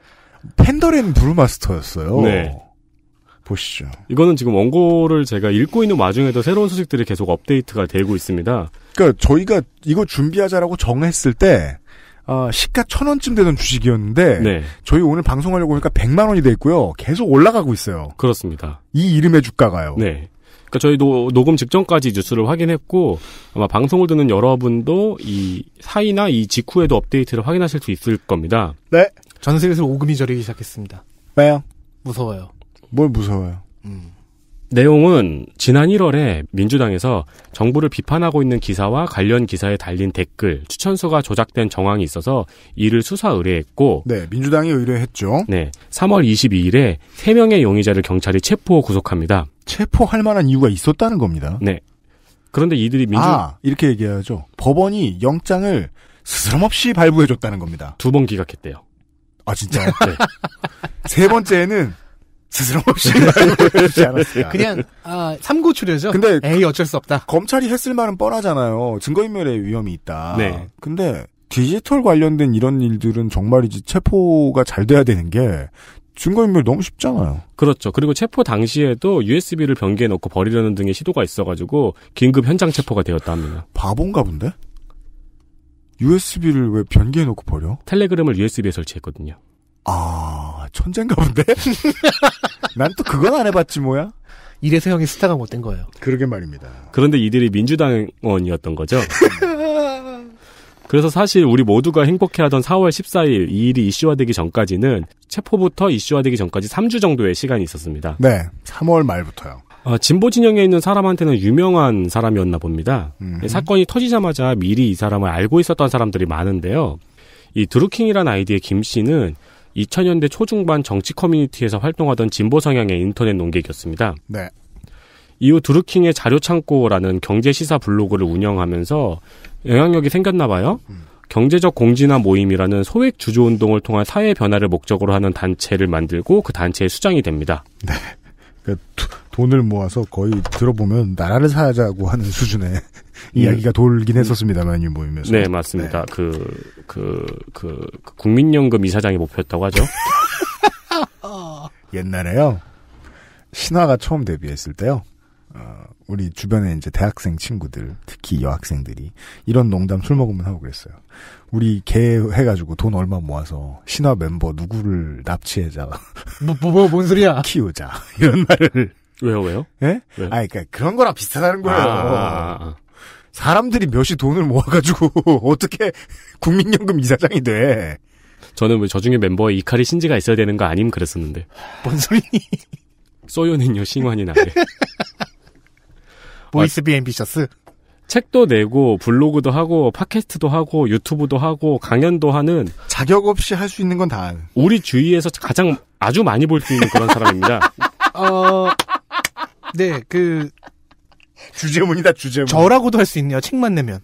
팬더렌 브루마스터였어요. 네. 보시죠. 이거는 지금 원고를 제가 읽고 있는 와중에도 새로운 소식들이 계속 업데이트가 되고 있습니다. 그러니까 저희가 이거 준비하자라고 정했을 때 어, 시가 천 원쯤 되던 주식이었는데 네. 저희 오늘 방송하려고 하니까 백만 원이 돼 있고요. 계속 올라가고 있어요. 그렇습니다. 이 이름의 주가가요. 네. 그러니까 저희 도 녹음 직전까지 뉴스를 확인했고 아마 방송을 듣는 여러분도 이 사이나 이 직후에도 업데이트를 확인하실 수 있을 겁니다. 네. 전 슬슬 오금이 저리기 시작했습니다. 왜요? 무서워요. 뭘 무서워요? 음. 내용은 지난 1월에 민주당에서 정부를 비판하고 있는 기사와 관련 기사에 달린 댓글 추천서가 조작된 정황이 있어서 이를 수사 의뢰했고 네, 민주당이 의뢰했죠. 네. 3월 22일에 3명의 용의자를 경찰이 체포 구속합니다. 체포할 만한 이유가 있었다는 겁니다. 네. 그런데 이들이 민주 아, 이렇게 얘기해야죠. 법원이 영장을 스스럼 없이 발부해 줬다는 겁니다. 두 번 기각했대요. 아, 진짜 네. 세 번째는 스스럼 없이 네. 그렇지 않았을까. 그냥 아, 삼고추려죠. 근데 에이 그 어쩔 수 없다. 검찰이 했을 말은 뻔하잖아요. 증거인멸의 위험이 있다. 네. 근데 디지털 관련된 이런 일들은 정말이지 체포가 잘 돼야 되는 게 증거인멸 너무 쉽잖아요. 그렇죠. 그리고 체포 당시에도 USB를 변기에 넣고 버리려는 등의 시도가 있어가지고 긴급 현장 체포가 되었다 합니다. 바본가 본데? USB를 왜 변기에 넣고 버려? 텔레그램을 USB에 설치했거든요. 아, 천재인가 본데? 난 또 그건 안 해봤지 뭐야? 이래서 형이 스타가 못된 거예요. 그러게 말입니다. 그런데 이들이 민주당원이었던 거죠? 그래서 사실 우리 모두가 행복해하던 4월 14일 이 일이 이슈화되기 전까지는 체포부터 이슈화되기 전까지 3주 정도의 시간이 있었습니다. 네, 3월 말부터요. 어, 진보 진영에 있는 사람한테는 유명한 사람이었나 봅니다. 음흠. 사건이 터지자마자 미리 이 사람을 알고 있었던 사람들이 많은데요. 이 드루킹이란 아이디의 김 씨는 2000년대 초중반 정치 커뮤니티에서 활동하던 진보 성향의 인터넷 농객이었습니다. 네. 이후 드루킹의 자료 창고라는 경제 시사 블로그를 운영하면서 영향력이 생겼나 봐요. 음. 경제적 공진화 모임이라는 소액 주주 운동을 통한 사회 변화를 목적으로 하는 단체를 만들고 그 단체의 수장이 됩니다. 네. 그 돈을 모아서 거의 들어보면 나라를 사자고 하는 수준의 예. 이야기가 돌긴 했었습니다만 이모이면서네 맞습니다. 그그그 네. 그, 그, 그 국민연금 이사장이 목표였다고 하죠. 옛날에요 신화가 처음 데뷔했을 때요. 어, 우리 주변에 이제 대학생 친구들, 특히 여학생들이 이런 농담 술 먹으면 하고 그랬어요. 우리 개 해가지고 돈 얼마 모아서 신화 멤버 누구를 납치해자. 뭐, 뭐, 뭐, 뭔 소리야? 키우자. 이런 말을. 왜요, 왜요? 예? 네? 아, 그러니까 그런 거랑 비슷하다는 거예요. 아, 아, 아, 사람들이 몇이 돈을 모아가지고 어떻게 국민연금 이사장이 돼? 저는 왜저 뭐 중에 멤버에 이카리 신지가 있어야 되는 거 아님 그랬었는데. 뭔 소리니? 소요는 요신환이나게 보이스비 앰비셔스? 책도 내고 블로그도 하고 팟캐스트도 하고 유튜브도 하고 강연도 하는 자격 없이 할 수 있는 건다 우리 주위에서 가장 아주 많이 볼 수 있는 그런 사람입니다. 어, 네, 그 주제문이다 주제문. 저라고도 할 수 있네요. 책만 내면.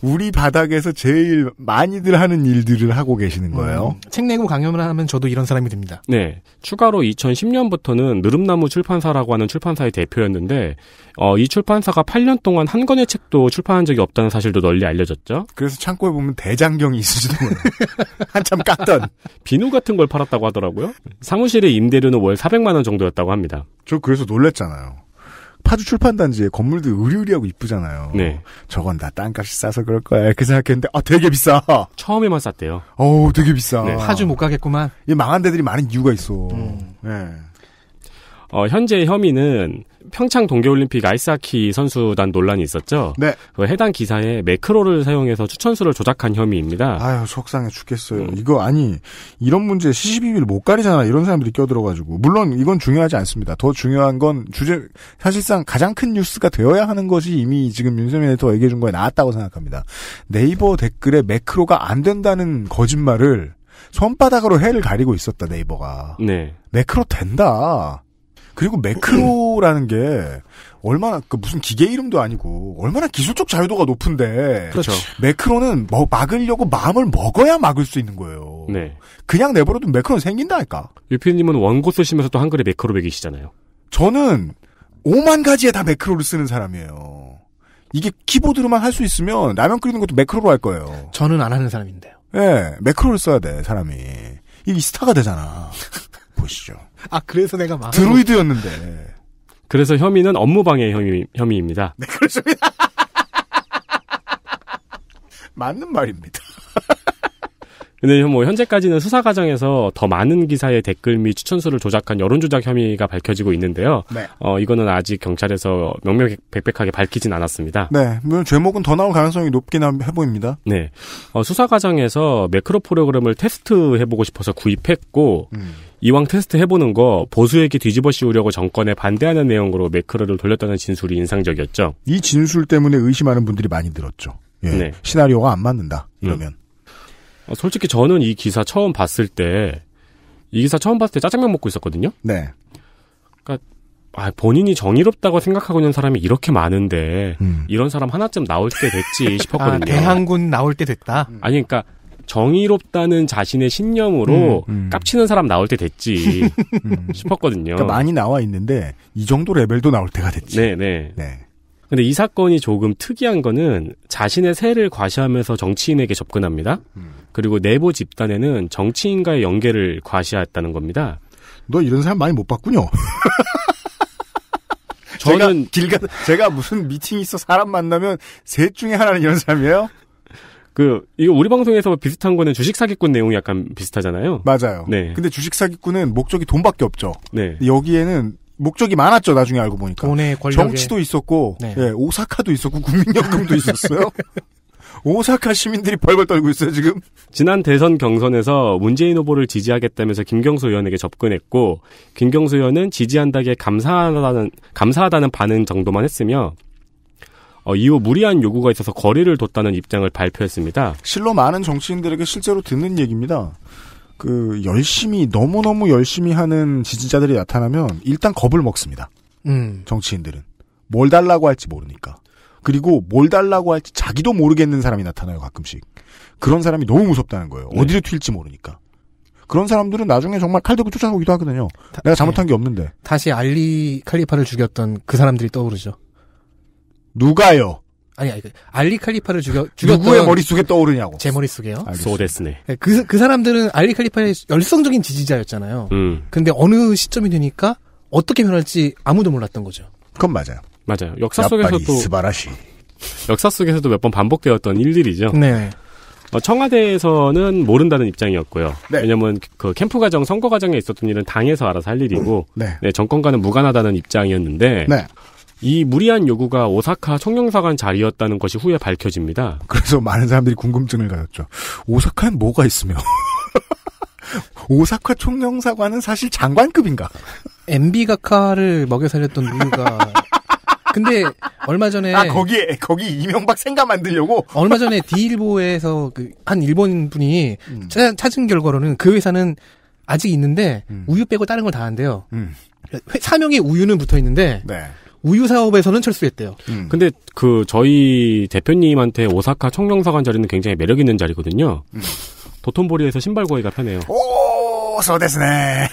우리 바닥에서 제일 많이들 하는 일들을 하고 계시는 음, 거예요. 음, 책 내고 강연을 하면 저도 이런 사람이 됩니다. 네. 추가로 2010년부터는 느릅나무 출판사라고 하는 출판사의 대표였는데 어, 이 출판사가 8년 동안 한 권의 책도 출판한 적이 없다는 사실도 널리 알려졌죠. 그래서 창고에 보면 대장경이 있을지도 몰라요. 한참 깠던. 비누 같은 걸 팔았다고 하더라고요. 사무실의 임대료는 월 400만 원 정도였다고 합니다. 저 그래서 놀랬잖아요. 파주 출판단지에 건물들 의리의리하고 이쁘잖아요. 네. 저건 다 땅값이 싸서 그럴 거야. 이렇게 생각했는데, 아, 되게 비싸. 처음에만 쌌대요. 어우, 되게 비싸. 네. 파주 못 가겠구만. 이 망한 데들이 많은 이유가 있어. 음. 네. 어, 현재 혐의는 평창 동계올림픽 아이스하키 선수단 논란이 있었죠. 네. 그 해당 기사에 매크로를 사용해서 추천수를 조작한 혐의입니다. 아유 속상해 죽겠어요. 음. 이거 아니 이런 문제 시시비비를 못 가리잖아. 이런 사람들이 껴들어가지고 물론 이건 중요하지 않습니다. 더 중요한 건 주제 사실상 가장 큰 뉴스가 되어야 하는 것이 이미 지금 윤세민 에더 얘기해 준 거에 나왔다고 생각합니다. 네이버 댓글에 매크로가 안 된다는 거짓말을 손바닥으로 해를 가리고 있었다 네이버가. 네. 매크로 된다. 그리고 매크로라는 게 얼마나 그 무슨 기계 이름도 아니고 얼마나 기술적 자유도가 높은데 그렇죠. 매크로는 뭐 막으려고 마음을 먹어야 막을 수 있는 거예요. 네. 그냥 내버려도 매크로는 생긴다니까. 유피님은 원고 쓰시면서 또 한글에 매크로 베기시잖아요. 저는 오만 가지에 다 매크로를 쓰는 사람이에요. 이게 키보드로만 할 수 있으면 라면 끓이는 것도 매크로로 할 거예요. 저는 안 하는 사람인데요. 예, 네, 매크로를 써야 돼 사람이. 이 스타가 되잖아. 보시죠. 아 그래서 내가 막 드로이드였는데. 그래서 혐의는 업무방해 혐의, 혐의입니다. 네 그렇습니다. 맞는 말입니다. 근데 뭐 현재까지는 수사 과정에서 더 많은 기사의 댓글 및 추천수를 조작한 여론 조작 혐의가 밝혀지고 있는데요. 네. 어 이거는 아직 경찰에서 명명백백하게 밝히진 않았습니다. 네, 물론 뭐 죄목은 더 나올 가능성이 높긴 해 보입니다. 네, 어, 수사 과정에서 매크로 프로그램을 테스트해 보고 싶어서 구입했고 음. 이왕 테스트 해보는 거 보수에게 뒤집어 씌우려고 정권에 반대하는 내용으로 매크로를 돌렸다는 진술이 인상적이었죠. 이 진술 때문에 의심하는 분들이 많이 늘었죠. 예. 네. 시나리오가 안 맞는다. 음. 이러면. 음. 솔직히 저는 이 기사 처음 봤을 때, 이 기사 처음 봤을 때 짜장면 먹고 있었거든요. 네. 그러니까 아, 본인이 정의롭다고 생각하고 있는 사람이 이렇게 많은데 음. 이런 사람 하나쯤 나올 때 됐지 아, 싶었거든요. 아, 대항군 나올 때 됐다. 아니 그러니까 정의롭다는 자신의 신념으로 음, 음. 깝치는 사람 나올 때 됐지 음. 싶었거든요. 그러니까 많이 나와 있는데 이 정도 레벨도 나올 때가 됐지. 네네. 네. 네. 근데 이 사건이 조금 특이한 거는 자신의 세를 과시하면서 정치인에게 접근합니다. 음. 그리고 내부 집단에는 정치인과의 연계를 과시했다는 겁니다. 너 이런 사람 많이 못 봤군요. 저는 제가 길가 제가 무슨 미팅 있어 사람 만나면 셋 중에 하나는 이런 사람이에요. 그 이거 우리 방송에서 비슷한 거는 주식 사기꾼 내용이 약간 비슷하잖아요. 맞아요. 네. 근데 주식 사기꾼은 목적이 돈밖에 없죠. 네. 여기에는 목적이 많았죠. 나중에 알고 보니까 돈의 권력 정치도 있었고 네. 예, 오사카도 있었고 국민연금도 있었어요. 오사카 시민들이 벌벌 떨고 있어요 지금. 지난 대선 경선에서 문재인 후보를 지지하겠다면서 김경수 의원에게 접근했고 김경수 의원은 지지한다기에 감사하다는 감사하다는 반응 정도만 했으며 어, 이후 무리한 요구가 있어서 거리를 뒀다는 입장을 발표했습니다. 실로 많은 정치인들에게 실제로 듣는 얘기입니다. 그 열심히 너무너무 열심히 하는 지지자들이 나타나면 일단 겁을 먹습니다. 음. 정치인들은 뭘 달라고 할지 모르니까. 그리고 뭘 달라고 할지 자기도 모르겠는 사람이 나타나요 가끔씩 그런 사람이 너무 무섭다는 거예요 네. 어디로 튈지 모르니까 그런 사람들은 나중에 정말 칼 들고 쫓아오기도 하거든요 다, 내가 잘못한 네. 게 없는데 다시 알리 칼리파를 죽였던 그 사람들이 떠오르죠 누가요? 아니, 아니 그 알리 칼리파를 죽여 죽였던 누구의 머릿속에 떠오르냐고. 제 머릿속에요. 소데스네. 네, 그, 그 사람들은 알리 칼리파의 열성적인 지지자였잖아요. 음. 근데 어느 시점이 되니까 어떻게 변할지 아무도 몰랐던 거죠. 그건 맞아요. 맞아요. 역사 속에서도 스바라시. 역사 속에서도 몇 번 반복되었던 일들이죠. 네. 어, 청와대에서는 모른다는 입장이었고요. 네. 왜냐면 그 캠프 과정, 선거 과정에 있었던 일은 당에서 알아서 할 일이고, 음, 네. 네, 정권과는 무관하다는 입장이었는데, 네. 이 무리한 요구가 오사카 총영사관 자리였다는 것이 후에 밝혀집니다. 그래서 많은 사람들이 궁금증을 가졌죠. 오사카엔 뭐가 있으며? 오사카 총영사관은 사실 장관급인가? MB 가카를 먹여 살렸던 이유가 근데 얼마 전에 아 거기에 거기 이명박 생각 만들려고 얼마 전에 디일보에서 그한 일본 분이 음. 찾은 결과로는 그 회사는 아직 있는데 음. 우유 빼고 다른 걸 다 한대요. 음. 사명에 우유는 붙어 있는데 네. 우유 사업에서는 철수했대요. 음. 근데 그 저희 대표님한테 오사카 청룡사관 자리는 굉장히 매력 있는 자리거든요. 음. 도톤보리에서 신발 구하기가 편해요. 오, 서대스네.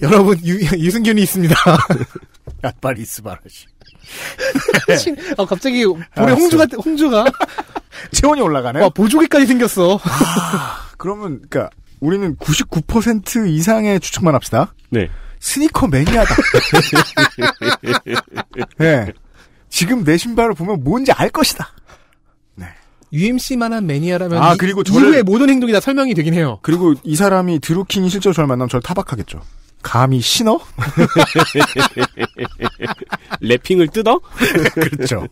여러분 유, 유승균이 있습니다. 야발이 스바라시. 아 갑자기 볼리 아, 홍주가 홍주가 체온이 올라가네. 와 보조개까지 생겼어. 아, 그러면 그러니까 우리는 99% 이상의 추측만 합시다. 네. 스니커 매니아다. 네. 지금 내 신발을 보면 뭔지 알 것이다. 네. UMC만한 매니아라면 아, 그리고 저 이후의 모든 행동이 다 설명이 되긴 해요. 그리고 이 사람이 드루킹이 실제로 저를 만나면 저를 타박하겠죠. 감히 신어? 랩핑을 뜯어? 그렇죠.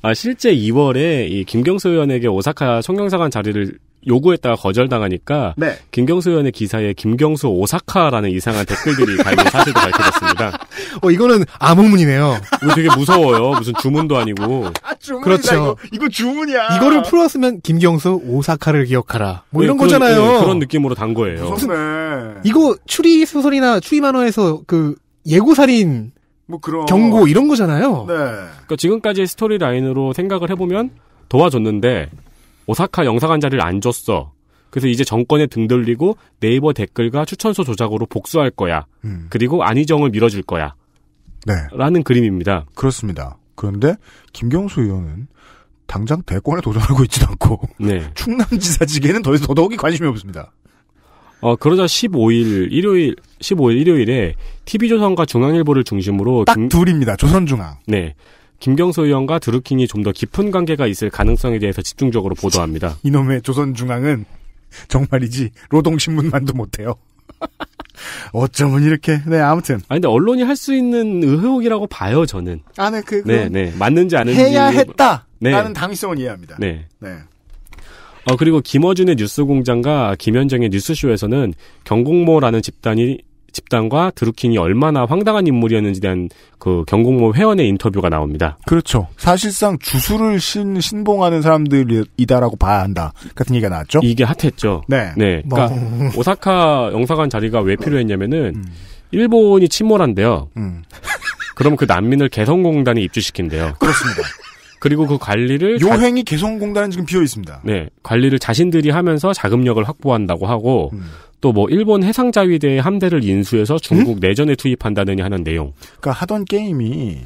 아, 실제 2월에 이 김경수 의원에게 오사카 청경사관 자리를 요구했다가 거절당하니까 네. 김경수 의원의 기사에 김경수 오사카라는 이상한 댓글들이 달린 사실도 밝혀졌습니다. 어 이거는 암호문이네요. 이거 되게 무서워요. 무슨 주문도 아니고. 아, 그렇죠. 이거. 이거. 주문이야. 이거를 풀었으면 김경수 오사카를 기억하라. 뭐 이런 그 거잖아요. 네, 그런 느낌으로 단 거예요. 무슨, 이거 추리 소설이나 추리 만화에서 그 예고살인 뭐 그런 경고 이런 거잖아요. 네. 그러니까 지금까지 스토리 라인으로 생각을 해보면 도와줬는데 오사카 영사관 자리를 안 줬어. 그래서 이제 정권에 등돌리고 네이버 댓글과 추천서 조작으로 복수할 거야. 음. 그리고 안희정을 밀어줄 거야. 네. 라는 그림입니다. 그렇습니다. 그런데 김경수 의원은 당장 대권에 도전하고 있지도 않고 네. 충남지사직에는 더, 더더욱이 관심이 없습니다. 어, 그러자 15일, 일요일, 15일 일요일에 TV조선과 중앙일보를 중심으로 딱 김... 둘입니다. 조선중앙. 네. 김경수 의원과 드루킹이 좀 더 깊은 관계가 있을 가능성에 대해서 집중적으로 보도합니다. 이놈의 조선중앙은 정말이지 노동신문만도 못해요. 어쩌면 이렇게 네 아무튼 아니 근데 언론이 할 수 있는 의혹이라고 봐요 저는 아네 그, 네, 그 네네 맞는지 아는지 해야 했다 라는 네. 당위성은 이해합니다 네네 네. 어 그리고 김어준의 뉴스공장과 김현정의 뉴스쇼에서는 경공모라는 집단이 집단과 드루킹이 얼마나 황당한 인물이었는지 대한 그 경공모 회원의 인터뷰가 나옵니다. 그렇죠. 사실상 주술을 신, 신봉하는 사람들이다라고 봐야 한다. 같은 얘기가 나왔죠. 이게 핫했죠. 네. 네. 뭐. 그러니까 뭐... 오사카 영사관 자리가 왜 필요했냐면은 음. 일본이 침몰한대요. 음. 그럼 그 난민을 개성공단에 입주시킨대요. 그렇습니다. 그리고 그 관리를 요행이 자... 개성공단은 지금 비어 있습니다. 네, 관리를 자신들이 하면서 자금력을 확보한다고 하고 음. 또뭐 일본 해상자위대의 함대를 인수해서 중국 음? 내전에 투입한다느니 하는 내용. 그러니까 하던 게임이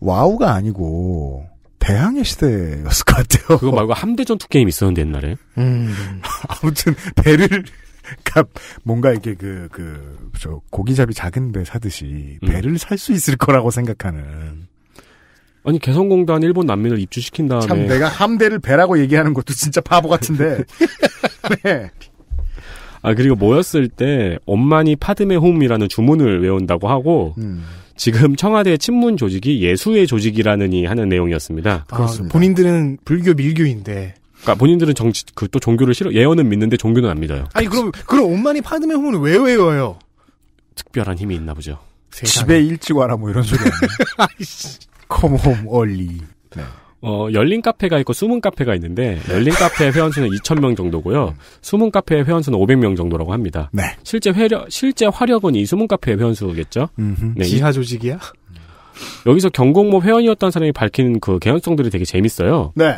와우가 아니고 대항해 시대였을 것 같아요. 그거 말고 함대 전투 게임 있었는데 옛날에. 음. 아무튼 배를 뭔가 이게 그그저 고기잡이 작은 배 사듯이 음. 배를 음. 살수 있을 거라고 생각하는. 아니 개성공단 일본 난민을 입주시킨 다음에 참 내가 함대를 배라고 얘기하는 것도 진짜 바보 같은데. 네. 아 그리고 모였을 때 엄마니 파드메 홈이라는 주문을 외운다고 하고 음. 지금 청와대 친문 조직이 예수의 조직이라느니 하는 내용이었습니다. 아, 그렇습니다. 본인들은 불교 밀교인데. 그니까 본인들은 정치 그 또 종교를 싫어 예언은 믿는데 종교는 안 믿어요. 아니 그럼 그럼 엄마니 파드메 홈은 왜 외워요? 특별한 힘이 있나 보죠. 세상에. 집에 일찍 와라 뭐 이런 소리. 아이씨. 컴홈 얼리. 네. 어, 열린 카페가 있고 숨은 카페가 있는데 네. 열린 카페 회원 수는 2천명 정도고요. 음. 숨은 카페 회원 수는 500명 정도라고 합니다. 네. 실제 회력 실제 화력은 이 숨은 카페 회원 수겠죠. 네. 지하 조직이야? 여기서 경공모 회원이었던 사람이 밝힌그 개연성들이 되게 재밌어요. 네.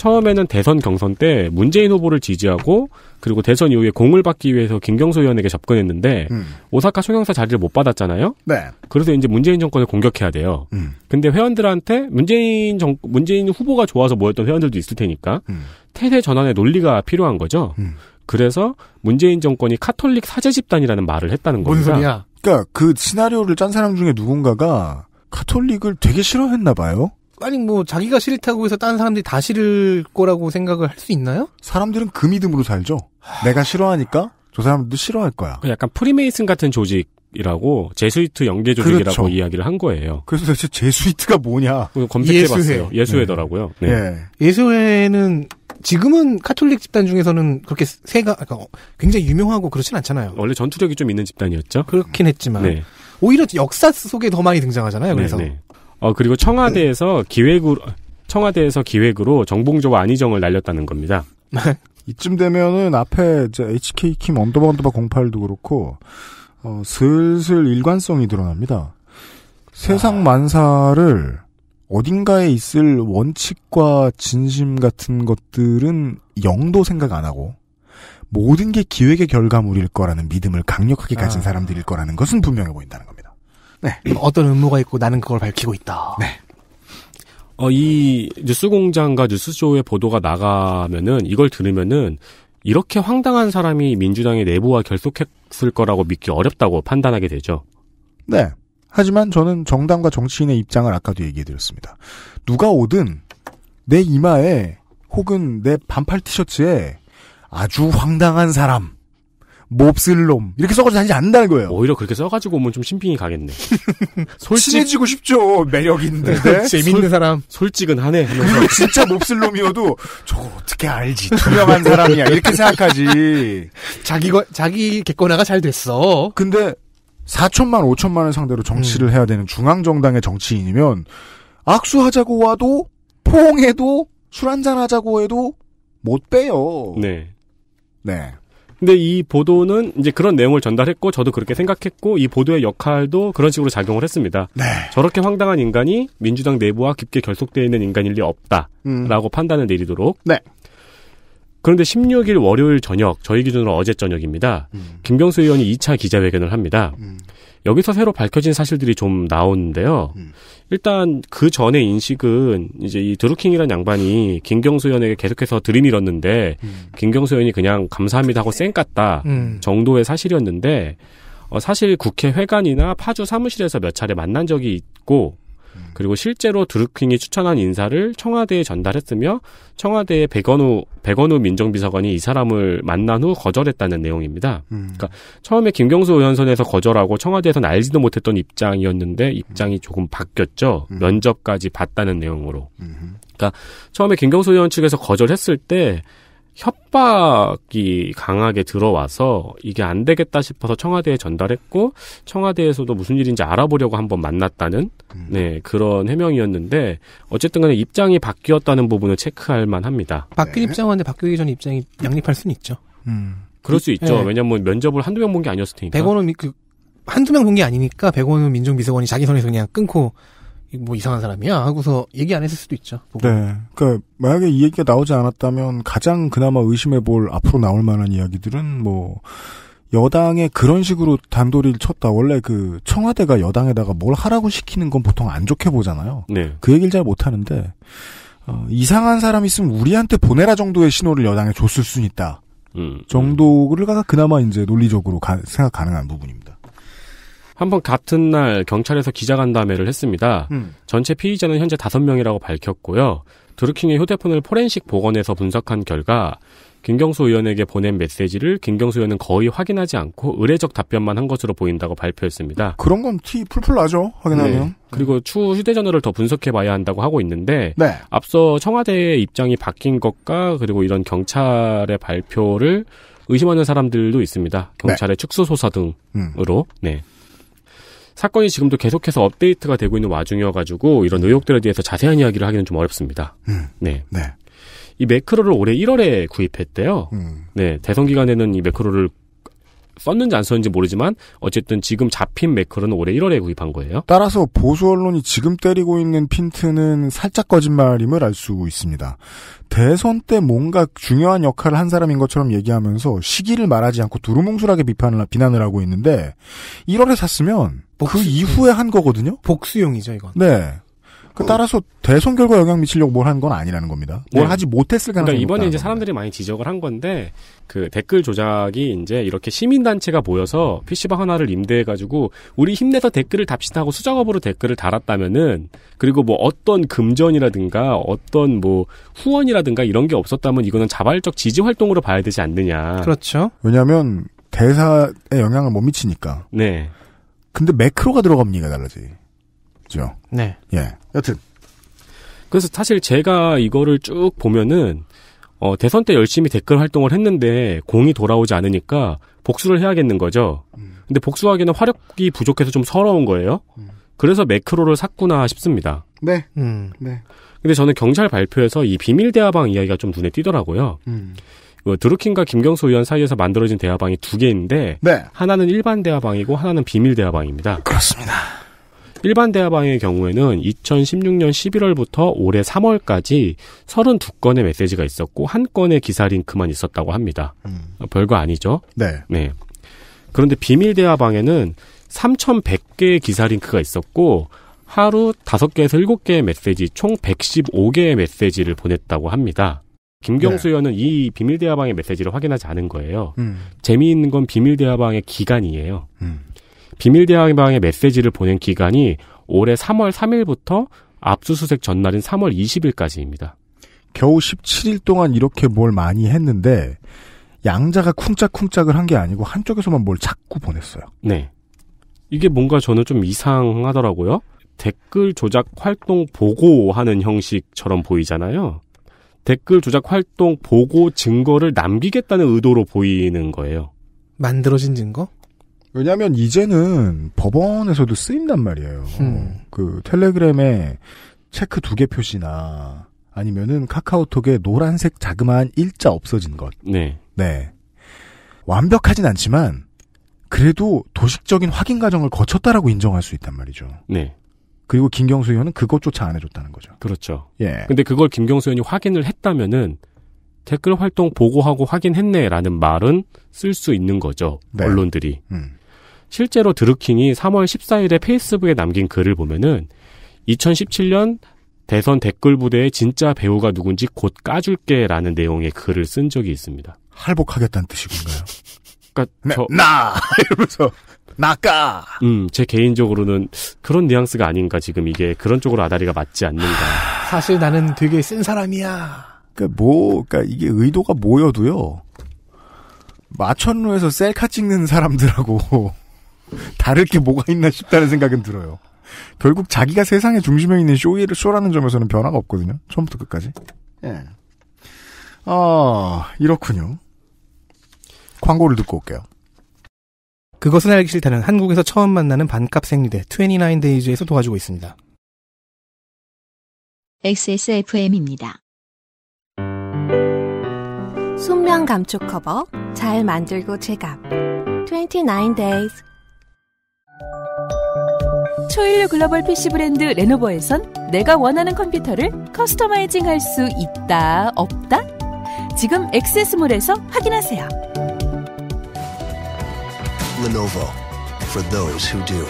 처음에는 대선 경선 때 문재인 후보를 지지하고 그리고 대선 이후에 공을 받기 위해서 김경수 의원에게 접근했는데 음. 오사카 총영사 자리를 못 받았잖아요. 네. 그래서 이제 문재인 정권을 공격해야 돼요. 음. 근데 회원들한테 문재인 정 문재인 후보가 좋아서 모였던 회원들도 있을 테니까 음. 태세 전환의 논리가 필요한 거죠. 음. 그래서 문재인 정권이 카톨릭 사제 집단이라는 말을 했다는 겁니다. 뭔 소리야? 그러니까 그 시나리오를 짠 사람 중에 누군가가 카톨릭을 되게 싫어했나 봐요. 아니 뭐 자기가 싫다고 해서 다른 사람들이 다 싫을 거라고 생각을 할 수 있나요? 사람들은 그 믿음으로 살죠. 내가 싫어하니까 저 사람도 싫어할 거야. 그 약간 프리메이슨 같은 조직이라고 제수이트 연계 조직이라고 그렇죠. 이야기를 한 거예요. 그래서 도대체 제수이트가 뭐냐? 검색해봤어요. 예수회. 더라고요 네. 네. 예. 예수회는 지금은 카톨릭 집단 중에서는 그렇게 세가 그러니까 굉장히 유명하고 그렇진 않잖아요. 원래 전투력이 좀 있는 집단이었죠. 그렇긴 했지만 네. 오히려 역사 속에 더 많이 등장하잖아요. 그래서 네, 네. 어, 그리고 청와대에서 기획으로, 청와대에서 기획으로 정봉조와 안희정을 날렸다는 겁니다. 이쯤 되면은 앞에 이 HK 킴 언더바언더바 08도 그렇고, 어, 슬슬 일관성이 드러납니다. 세상 아. 만사를 어딘가에 있을 원칙과 진심 같은 것들은 영도 생각 안 하고 모든 게 기획의 결과물일 거라는 믿음을 강력하게 가진 아. 사람들일 거라는 것은 분명해 보인다는 겁니다. 네. 음, 어떤 음모가 있고 나는 그걸 밝히고 있다. 네. 어, 이 뉴스공장과 뉴스쇼의 보도가 나가면은 이걸 들으면은 이렇게 황당한 사람이 민주당의 내부와 결속했을 거라고 믿기 어렵다고 판단하게 되죠. 네. 하지만 저는 정당과 정치인의 입장을 아까도 얘기해 드렸습니다. 누가 오든 내 이마에 혹은 내 반팔 티셔츠에 아주 황당한 사람 몹쓸 놈 이렇게 써가지고 다니지 않는다는 거예요. 오히려 그렇게 써가지고 오면 좀 심핑이 가겠네. 솔직... 친해지고 싶죠. 매력 있는데 재밌는 솔... 사람. 솔직은 하네. 그리고 진짜 몹쓸 놈이어도 저거 어떻게 알지? 투명한 사람이야. 이렇게 생각하지. 자기 거 자기 개관화가잘 됐어. 근데 4천만 5천만 원 상대로 정치를 음. 해야 되는 중앙정당의 정치인이면 악수하자고 와도 포옹해도 술 한잔 하자고 해도 못 빼요. 네. 네. 근데 이 보도는 이제 그런 내용을 전달했고 저도 그렇게 생각했고 이 보도의 역할도 그런 식으로 작용을 했습니다. 네. 저렇게 황당한 인간이 민주당 내부와 깊게 결속되어 있는 인간일 리 없다라고 음. 판단을 내리도록. 네. 그런데 16일 월요일 저녁 저희 기준으로 어제 저녁입니다. 음. 김경수 의원이 2차 기자회견을 합니다. 음. 여기서 새로 밝혀진 사실들이 좀 나오는데요. 음. 일단 그 전의 인식은 이제 이드루킹이라는 양반이 김경수원에게 계속해서 들이밀었는데 음. 김경수원이 그냥 감사합니다 하고 쌩 깠다 음. 정도의 사실이었는데 어, 사실 국회 회관이나 파주 사무실에서 몇 차례 만난 적이 있고 음. 그리고 실제로 드루킹이 추천한 인사를 청와대에 전달했으며 청와대의 백원우 백원우 민정비서관이 이 사람을 만난 후 거절했다는 내용입니다. 음. 그러니까 처음에 김경수 의원선에서 거절하고 청와대에서는 알지도 못했던 입장이었는데 입장이 음. 조금 바뀌었죠. 음. 면접까지 봤다는 내용으로. 그러니까 처음에 김경수 의원 측에서 거절했을 때 협박이 강하게 들어와서 이게 안 되겠다 싶어서 청와대에 전달했고 청와대에서도 무슨 일인지 알아보려고 한번 만났다는 음. 네 그런 해명이었는데 어쨌든 간에 입장이 바뀌었다는 부분을 체크할 만합니다. 바뀐 네. 입장인데 바뀌기 전에 입장이 양립할 수는 있죠. 음. 그럴 수 있죠. 네. 왜냐면 뭐 면접을 한두 명 본 게 아니었을 테니까. 백원은 그 한두 명 본 게 아니니까 백원은 민정비서관이 자기 선에서 그냥 끊고 뭐 이상한 사람이야 하고서 얘기 안 했을 수도 있죠. 보면. 네. 그러니까 만약에 이 얘기가 나오지 않았다면 가장 그나마 의심해 볼 앞으로 나올 만한 이야기들은 뭐 여당에 그런 식으로 단도리를 쳤다. 원래 그 청와대가 여당에다가 뭘 하라고 시키는 건 보통 안 좋게 보잖아요. 네. 그 얘기를 잘 못 하는데 어, 이상한 사람 있으면 우리한테 보내라 정도의 신호를 여당에 줬을 수는 있다. 음, 음. 정도를 음. 그나마 이제 논리적으로 가, 생각 가능한 부분입니다. 한번 같은 날 경찰에서 기자간담회를 했습니다. 음. 전체 피의자는 현재 다섯 명이라고 밝혔고요. 드루킹의 휴대폰을 포렌식 보건에서 분석한 결과 김경수 의원에게 보낸 메시지를 김경수 의원은 거의 확인하지 않고 의례적 답변만 한 것으로 보인다고 발표했습니다. 그런 건 티 풀풀 나죠. 확인하면. 네. 그리고 네. 추후 휴대전화를 더 분석해봐야 한다고 하고 있는데 네. 앞서 청와대의 입장이 바뀐 것과 그리고 이런 경찰의 발표를 의심하는 사람들도 있습니다. 경찰의 네. 축소 소사 등으로. 음. 네. 사건이 지금도 계속해서 업데이트가 되고 있는 와중이어가지고 이런 의혹들에 대해서 자세한 이야기를 하기는 좀 어렵습니다. 음. 네. 네. 이 매크로를 올해 1월에 구입했대요. 음. 네. 대선 기간에는 이 매크로를 썼는지 안 썼는지 모르지만 어쨌든 지금 잡힌 매크로는 올해 1월에 구입한 거예요. 따라서 보수 언론이 지금 때리고 있는 핀트는 살짝 거짓말임을 알 수 있습니다. 대선 때 뭔가 중요한 역할을 한 사람인 것처럼 얘기하면서 시기를 말하지 않고 두루뭉술하게 비판을 비난을 하고 있는데 1월에 샀으면 그 복수, 그 이후에 네. 한 거거든요. 복수용이죠, 이건. 네. 그, 그 따라서 대선 결과 영향 미치려고 뭘 한 건 아니라는 겁니다. 네. 뭘 네. 하지 못했을 가능성이 그러니까 이번에 이제 사람들이 많이 지적을 한 건데 그 댓글 조작이 이제 이렇게 시민 단체가 모여서 PC방 하나를 임대해 가지고 우리 힘내서 댓글을 답시다 하고 수작업으로 댓글을 달았다면은 그리고 뭐 어떤 금전이라든가 어떤 뭐 후원이라든가 이런 게 없었다면 이거는 자발적 지지 활동으로 봐야 되지 않느냐. 그렇죠. 왜냐하면 대사에 영향을 못 미치니까. 네. 근데 매크로가 들어갑니까 달라지. 그죠? 네. 예. 여튼. 그래서 사실 제가 이거를 쭉 보면은, 어, 대선 때 열심히 댓글 활동을 했는데 공이 돌아오지 않으니까 복수를 해야겠는 거죠. 음. 근데 복수하기에는 화력이 부족해서 좀 서러운 거예요. 음. 그래서 매크로를 샀구나 싶습니다. 네. 음. 네. 근데 저는 경찰 발표에서 이 비밀 대화방 이야기가 좀 눈에 띄더라고요. 음. 그 드루킹과 김경수 의원 사이에서 만들어진 대화방이 두 개인데 네. 하나는 일반 대화방이고 하나는 비밀 대화방입니다. 그렇습니다. 일반 대화방의 경우에는 2016년 11월부터 올해 3월까지 32건의 메시지가 있었고 한 건의 기사 링크만 있었다고 합니다. 음. 별거 아니죠? 네. 네. 그런데 비밀 대화방에는 3,100개의 기사 링크가 있었고 하루 5개에서 7개의 메시지 총 115개의 메시지를 보냈다고 합니다. 김경수 네. 의원은 이 비밀 대화방의 메시지를 확인하지 않은 거예요. 음. 재미있는 건 비밀 대화방의 기간이에요. 음. 비밀 대화방의 메시지를 보낸 기간이 올해 3월 3일부터 압수수색 전날인 3월 20일까지입니다. 겨우 17일 동안 이렇게 뭘 많이 했는데 양자가 쿵짝쿵짝을 한 게 아니고 한쪽에서만 뭘 자꾸 보냈어요. 네. 이게 뭔가 저는 좀 이상하더라고요. 댓글 조작 활동 보고하는 형식처럼 보이잖아요. 댓글 조작 활동 보고 증거를 남기겠다는 의도로 보이는 거예요. 만들어진 증거? 왜냐하면 이제는 법원에서도 쓰인단 말이에요. 음. 그 텔레그램에 체크 두 개 표시나 아니면은 카카오톡에 노란색 자그마한 일자 없어진 것. 네. 네. 완벽하진 않지만 그래도 도식적인 확인 과정을 거쳤다라고 인정할 수 있단 말이죠. 네. 그리고 김경수 의원은 그것조차 안 해줬다는 거죠. 그렇죠. 예. 근데 그걸 김경수 의원이 확인을 했다면은 댓글 활동 보고하고 확인했네라는 말은 쓸 수 있는 거죠. 네. 언론들이. 음. 실제로 드루킹이 3월 14일에 페이스북에 남긴 글을 보면은 2017년 대선 댓글 부대의 진짜 배우가 누군지 곧 까줄게라는 내용의 글을 쓴 적이 있습니다. 할복하겠다는 뜻이군가요? 그니까 네, 저... 나 이러면서 나까. 음, 제 개인적으로는 그런 뉘앙스가 아닌가 지금 이게 그런 쪽으로 아다리가 맞지 않는가. 사실 나는 되게 센 사람이야. 그러니까 뭐, 그러니까 이게 의도가 뭐여도요. 마천루에서 셀카 찍는 사람들하고 다를 게 뭐가 있나 싶다는 생각은 들어요. 결국 자기가 세상의 중심에 있는 쇼이를 쇼라는 점에서는 변화가 없거든요. 처음부터 끝까지. 예. 아, 이렇군요. 광고를 듣고 올게요. 그것은 알기 싫다는 한국에서 처음 만나는 반값 생리대 29데이즈에서 도와주고 있습니다. XSFM입니다. 순면 감촉 커버 잘 만들고 제갑 29days 초일류 글로벌 PC 브랜드 레노버에선 내가 원하는 컴퓨터를 커스터마이징 할 수 있다 없다 지금 엑세몰에서 확인하세요. Lenovo for those who do.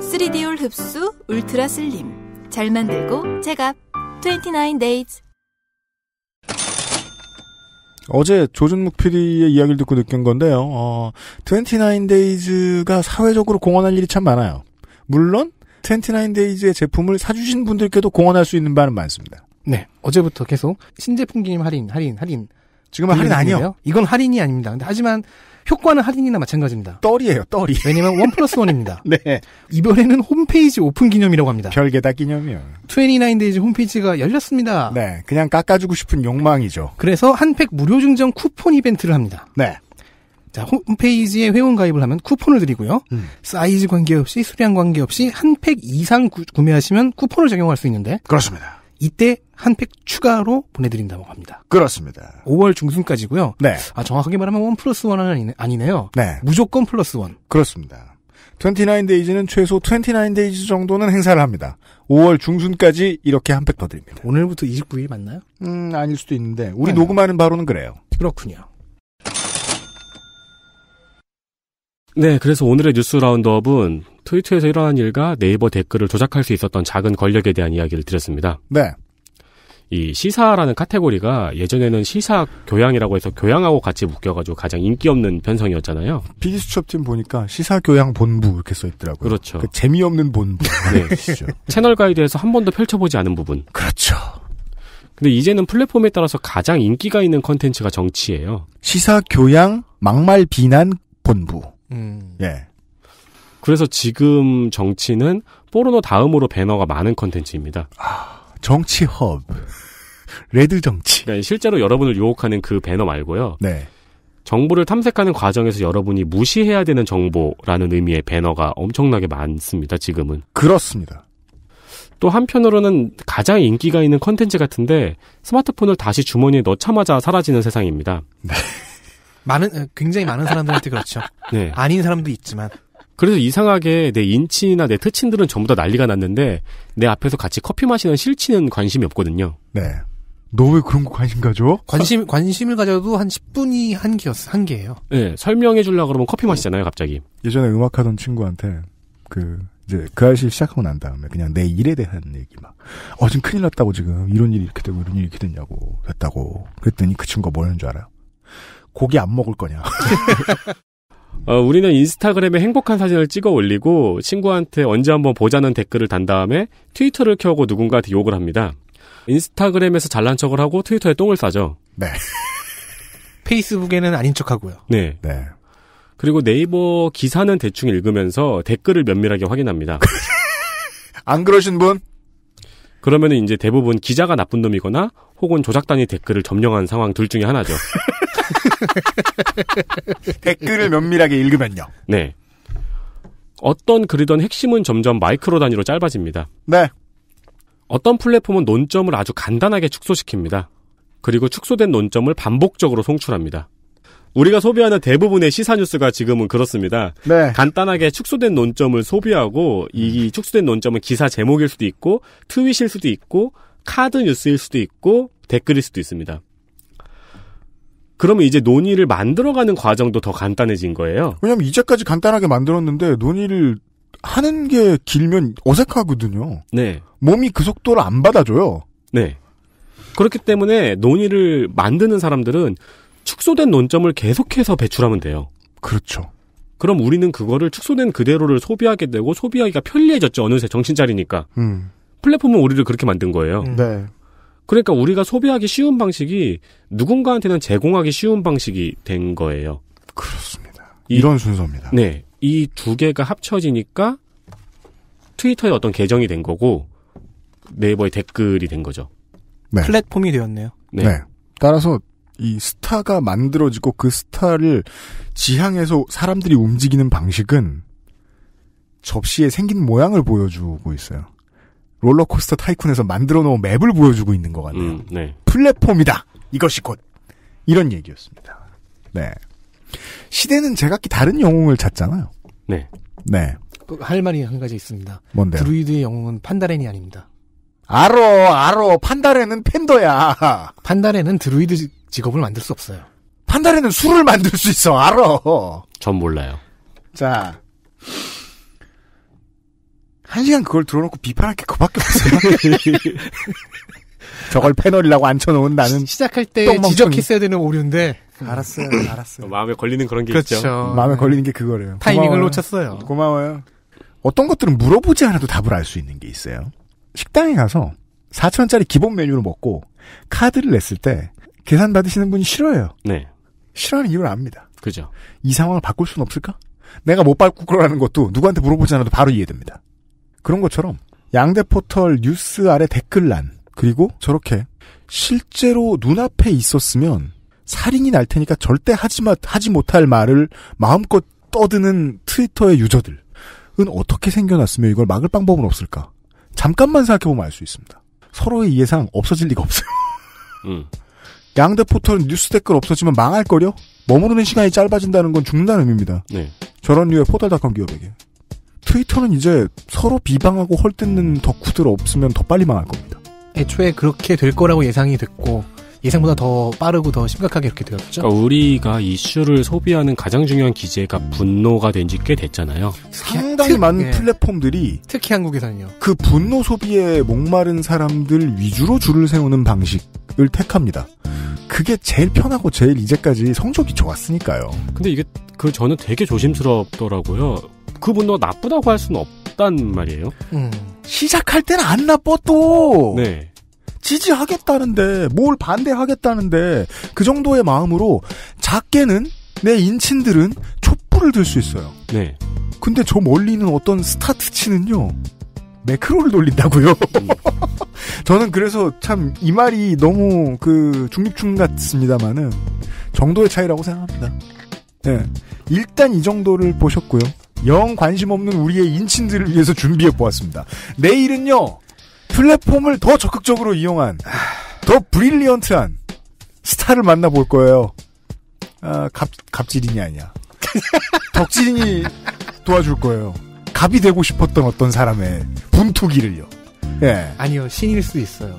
쓰리올 흡수 울트라 슬림 잘 만들고 제값 29 days 어제 조준묵 PD의 이야기를 듣고 느낀 건데요. 어, 2 9 d a y s 가 사회적으로 공헌할 일이 참 많아요. 물론 2 9 d a y s 의 제품을 사주신 분들께도 공헌할 수 있는 바는 많습니다. 네. 어제부터 계속 신제품 기념 할인, 할인, 할인. 지금은 할인 아니요. 이건 할인이 아닙니다. 근데 하지만 효과는 할인이나 마찬가지입니다. 떨이에요, 떨이. 왜냐면 원 플러스 원입니다. 네. 이번에는 홈페이지 오픈 기념이라고 합니다. 별개다 기념이요. 29데이즈 홈페이지가 열렸습니다. 네. 그냥 깎아주고 싶은 욕망이죠. 그래서 한 팩 무료 증정 쿠폰 이벤트를 합니다. 네. 자, 홈페이지에 회원 가입을 하면 쿠폰을 드리고요. 음. 사이즈 관계없이 수량 관계없이 한 팩 이상 구, 구매하시면 쿠폰을 적용할 수 있는데. 그렇습니다. 이때 한팩 추가로 보내드린다고 합니다. 그렇습니다. 5월 중순까지고요. 네. 아 정확하게 말하면 원 플러스 원아니 아니네요. 네. 무조건 플러스 원. 그렇습니다. 29데이즈는 최소 29데이즈 정도는 행사를 합니다. 5월 중순까지 이렇게 한 팩 더 드립니다. 오늘부터 29일 맞나요? 음, 아닐 수도 있는데 우리 네. 녹음하는 바로는 그래요. 그렇군요. 네, 그래서 오늘의 뉴스 라운드업은 트위터에서 일어난 일과 네이버 댓글을 조작할 수 있었던 작은 권력에 대한 이야기를 드렸습니다. 네. 이 시사라는 카테고리가 예전에는 시사 교양이라고 해서 교양하고 같이 묶여가지고 가장 인기 없는 편성이었잖아요. 비디수첩팀 보니까 시사 교양 본부 이렇게 써 있더라고요. 그렇죠. 그 재미없는 본부. 네. 채널 가이드에서 한 번도 펼쳐보지 않은 부분. 그렇죠. 근데 이제는 플랫폼에 따라서 가장 인기가 있는 컨텐츠가 정치예요. 시사 교양 막말 비난 본부. 음. 예. 그래서 지금 정치는 포르노 다음으로 배너가 많은 컨텐츠입니다. 아. 정치 허브. 레드 정치. 네, 실제로 여러분을 유혹하는 그 배너 말고요. 네. 정보를 탐색하는 과정에서 여러분이 무시해야 되는 정보라는 의미의 배너가 엄청나게 많습니다, 지금은. 그렇습니다. 또 한편으로는 가장 인기가 있는 컨텐츠 같은데 스마트폰을 다시 주머니에 넣자마자 사라지는 세상입니다. 네. 많은 굉장히 많은 사람들한테 그렇죠. 네. 아닌 사람도 있지만 그래서 이상하게 내 인친이나 내 특친들은 전부 다 난리가 났는데 내 앞에서 같이 커피 마시는 실친은 관심이 없거든요. 네. 너 왜 그런 거 관심 가져? 관심 관심을 가져도 한 10분이 한 개였어 한 개예요. 네, 설명해 주려 그러면 커피 마시잖아요, 갑자기. 예전에 음악 하던 친구한테 그 이제 그 아저씨 시작하고 난 다음에 그냥 내 일에 대한 얘기 막, 어, 지금 큰일 났다고 지금 이런 일이 이렇게 되고 이런 일이 이렇게 됐냐고, 됐다고. 그랬더니 그 친구가 뭐라는 줄 알아요? 고기 안 먹을 거냐. 어, 우리는 인스타그램에 행복한 사진을 찍어 올리고 친구한테 언제 한번 보자는 댓글을 단 다음에 트위터를 켜고 누군가한테 욕을 합니다. 인스타그램에서 잘난 척을 하고 트위터에 똥을 싸죠. 네. 페이스북에는 아닌 척하고요. 네. 네. 그리고 네이버 기사는 대충 읽으면서 댓글을 면밀하게 확인합니다. 안 그러신 분? 그러면 이제 대부분 기자가 나쁜 놈이거나 혹은 조작단이 댓글을 점령한 상황 둘 중에 하나죠. 댓글을 면밀하게 읽으면요. 네. 어떤 글이던 핵심은 점점 마이크로 단위로 짧아집니다. 네. 어떤 플랫폼은 논점을 아주 간단하게 축소시킵니다. 그리고 축소된 논점을 반복적으로 송출합니다. 우리가 소비하는 대부분의 시사 뉴스가 지금은 그렇습니다. 네. 간단하게 축소된 논점을 소비하고 이 축소된 논점은 기사 제목일 수도 있고 트윗일 수도 있고 카드 뉴스일 수도 있고 댓글일 수도 있습니다. 그러면 이제 논의를 만들어가는 과정도 더 간단해진 거예요. 왜냐면 이제까지 간단하게 만들었는데 논의를 하는 게 길면 어색하거든요. 네. 몸이 그 속도를 안 받아줘요. 네. 그렇기 때문에 논의를 만드는 사람들은 축소된 논점을 계속해서 배출하면 돼요. 그렇죠. 그럼 우리는 그거를 축소된 그대로를 소비하게 되고 소비하기가 편리해졌죠. 어느새 정신 자리니까 음. 플랫폼은 우리를 그렇게 만든 거예요. 음. 네. 그러니까 우리가 소비하기 쉬운 방식이 누군가한테는 제공하기 쉬운 방식이 된 거예요. 그렇습니다. 이, 런 순서입니다. 네. 이 두 개가 합쳐지니까 트위터의 어떤 계정이 된 거고 네이버의 댓글이 된 거죠. 네. 플랫폼이 되었네요. 네. 네. 따라서 이 스타가 만들어지고 그 스타를 지향해서 사람들이 움직이는 방식은 접시에 생긴 모양을 보여주고 있어요. 롤러코스터 타이쿤에서 만들어 놓은 맵을 보여주고 있는 것 같네요. 음, 네. 플랫폼이다. 이것이 곧 이런 얘기였습니다. 네. 시대는 제각기 다른 영웅을 찾잖아요. 네. 네. 할 말이 한 가지 있습니다. 뭔데요? 드루이드의 영웅은 판다렌이 아닙니다. 알어, 알어. 판다렌은 팬더야. 판다렌은 드루이드 직업을 만들 수 없어요. 판다렌은 술을 만들 수 있어. 알어. 전 몰라요. 자. 한 시간 그걸 들어놓고 비판할 게 그밖에 없어요. 저걸 패널이라고 앉혀놓은 나는 시, 작할 똥멍청이. 지적했어야 되는 오류인데 알았어요, 음. 알았어요. 뭐 마음에 걸리는 그런 게 그렇죠. 있죠. 음. 마음에 걸리는 게 그거래요. 타이밍을 고마워요. 놓쳤어요. 고마워요. 어떤 것들은 물어보지 않아도 답을 알 수 있는 게 있어요. 식당에 가서 4천원짜리 기본 메뉴를 먹고 카드를 냈을 때 계산 받으시는 분이 싫어요. 네. 싫어하는 이유를 압니다. 그죠. 이 상황을 바꿀 수는 없을까? 내가 못 바꾸라는 것도 누구한테 물어보지 않아도 바로 이해됩니다. 그런 것처럼 양대 포털 뉴스 아래 댓글란 그리고 저렇게 실제로 눈앞에 있었으면 살인이 날 테니까 절대 하지, 마, 하지 못할 말을 마음껏 떠드는 트위터의 유저들은 어떻게 생겨났으며 이걸 막을 방법은 없을까? 잠깐만 생각해보면 알 수 있습니다. 서로의 예상 없어질 리가 없어요. 음. 양대 포털 뉴스 댓글 없어지면 망할 거려? 머무르는 시간이 짧아진다는 건 죽는다는 의미입니다. 네. 저런 류의 포털닷컴 기업에게. 트위터는 이제 서로 비방하고 헐뜯는 덕후들 없으면 더 빨리 망할 겁니다. 애초에 그렇게 될 거라고 예상이 됐고 예상보다 더 빠르고 더 심각하게 이렇게 되었죠. 그러니까 우리가 이슈를 소비하는 가장 중요한 기제가 분노가 된지 꽤 됐잖아요. 상당히 특, 많은 예. 플랫폼들이 특히 한국에서는요. 그 분노 소비에 목마른 사람들 위주로 줄을 세우는 방식을 택합니다. 그게 제일 편하고 제일 이제까지 성적이 좋았으니까요. 근데 이게 그 저는 되게 조심스럽더라고요. 그분 도 나쁘다고 할 수는 없단 말이에요. 음. 시작할 때는 안 나빠 또. 네. 지지하겠다는데 뭘 반대하겠다는데 그 정도의 마음으로 작게는 내 인친들은 촛불을 들 수 있어요. 네. 근데 저 멀리 있는 어떤 스타트치는요. 매크로를 돌린다고요. 음. 저는 그래서 참 이 말이 너무 그 중립충 같습니다만은 정도의 차이라고 생각합니다. 네. 일단 이 정도를 보셨고요. 영 관심 없는 우리의 인친들을 위해서 준비해 보았습니다. 내일은요, 플랫폼을 더 적극적으로 이용한, 더 브릴리언트한 스타를 만나볼 거예요. 아, 갑, 갑질인이 아니야. 덕질인이 도와줄 거예요. 갑이 되고 싶었던 어떤 사람의 분투기를요. 예. 아니요, 신일 수도 있어요.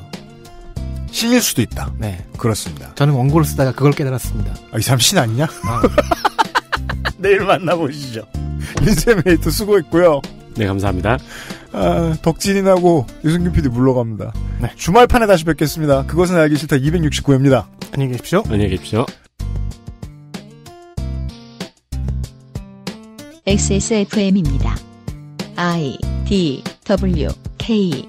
신일 수도 있다. 네. 그렇습니다. 저는 원고를 쓰다가 그걸 깨달았습니다. 아, 이 사람 신 아니냐? 아. 내일 만나보시죠. 인세메이트 수고했고요. 네, 감사합니다. 아, 덕진이 나고 유승균 PD 물러갑니다. 네. 주말판에 다시 뵙겠습니다. 그것은 알기 싫다 269회입니다. 안녕히 계십시오. 안녕히 계십시오. XSFM입니다. I D W K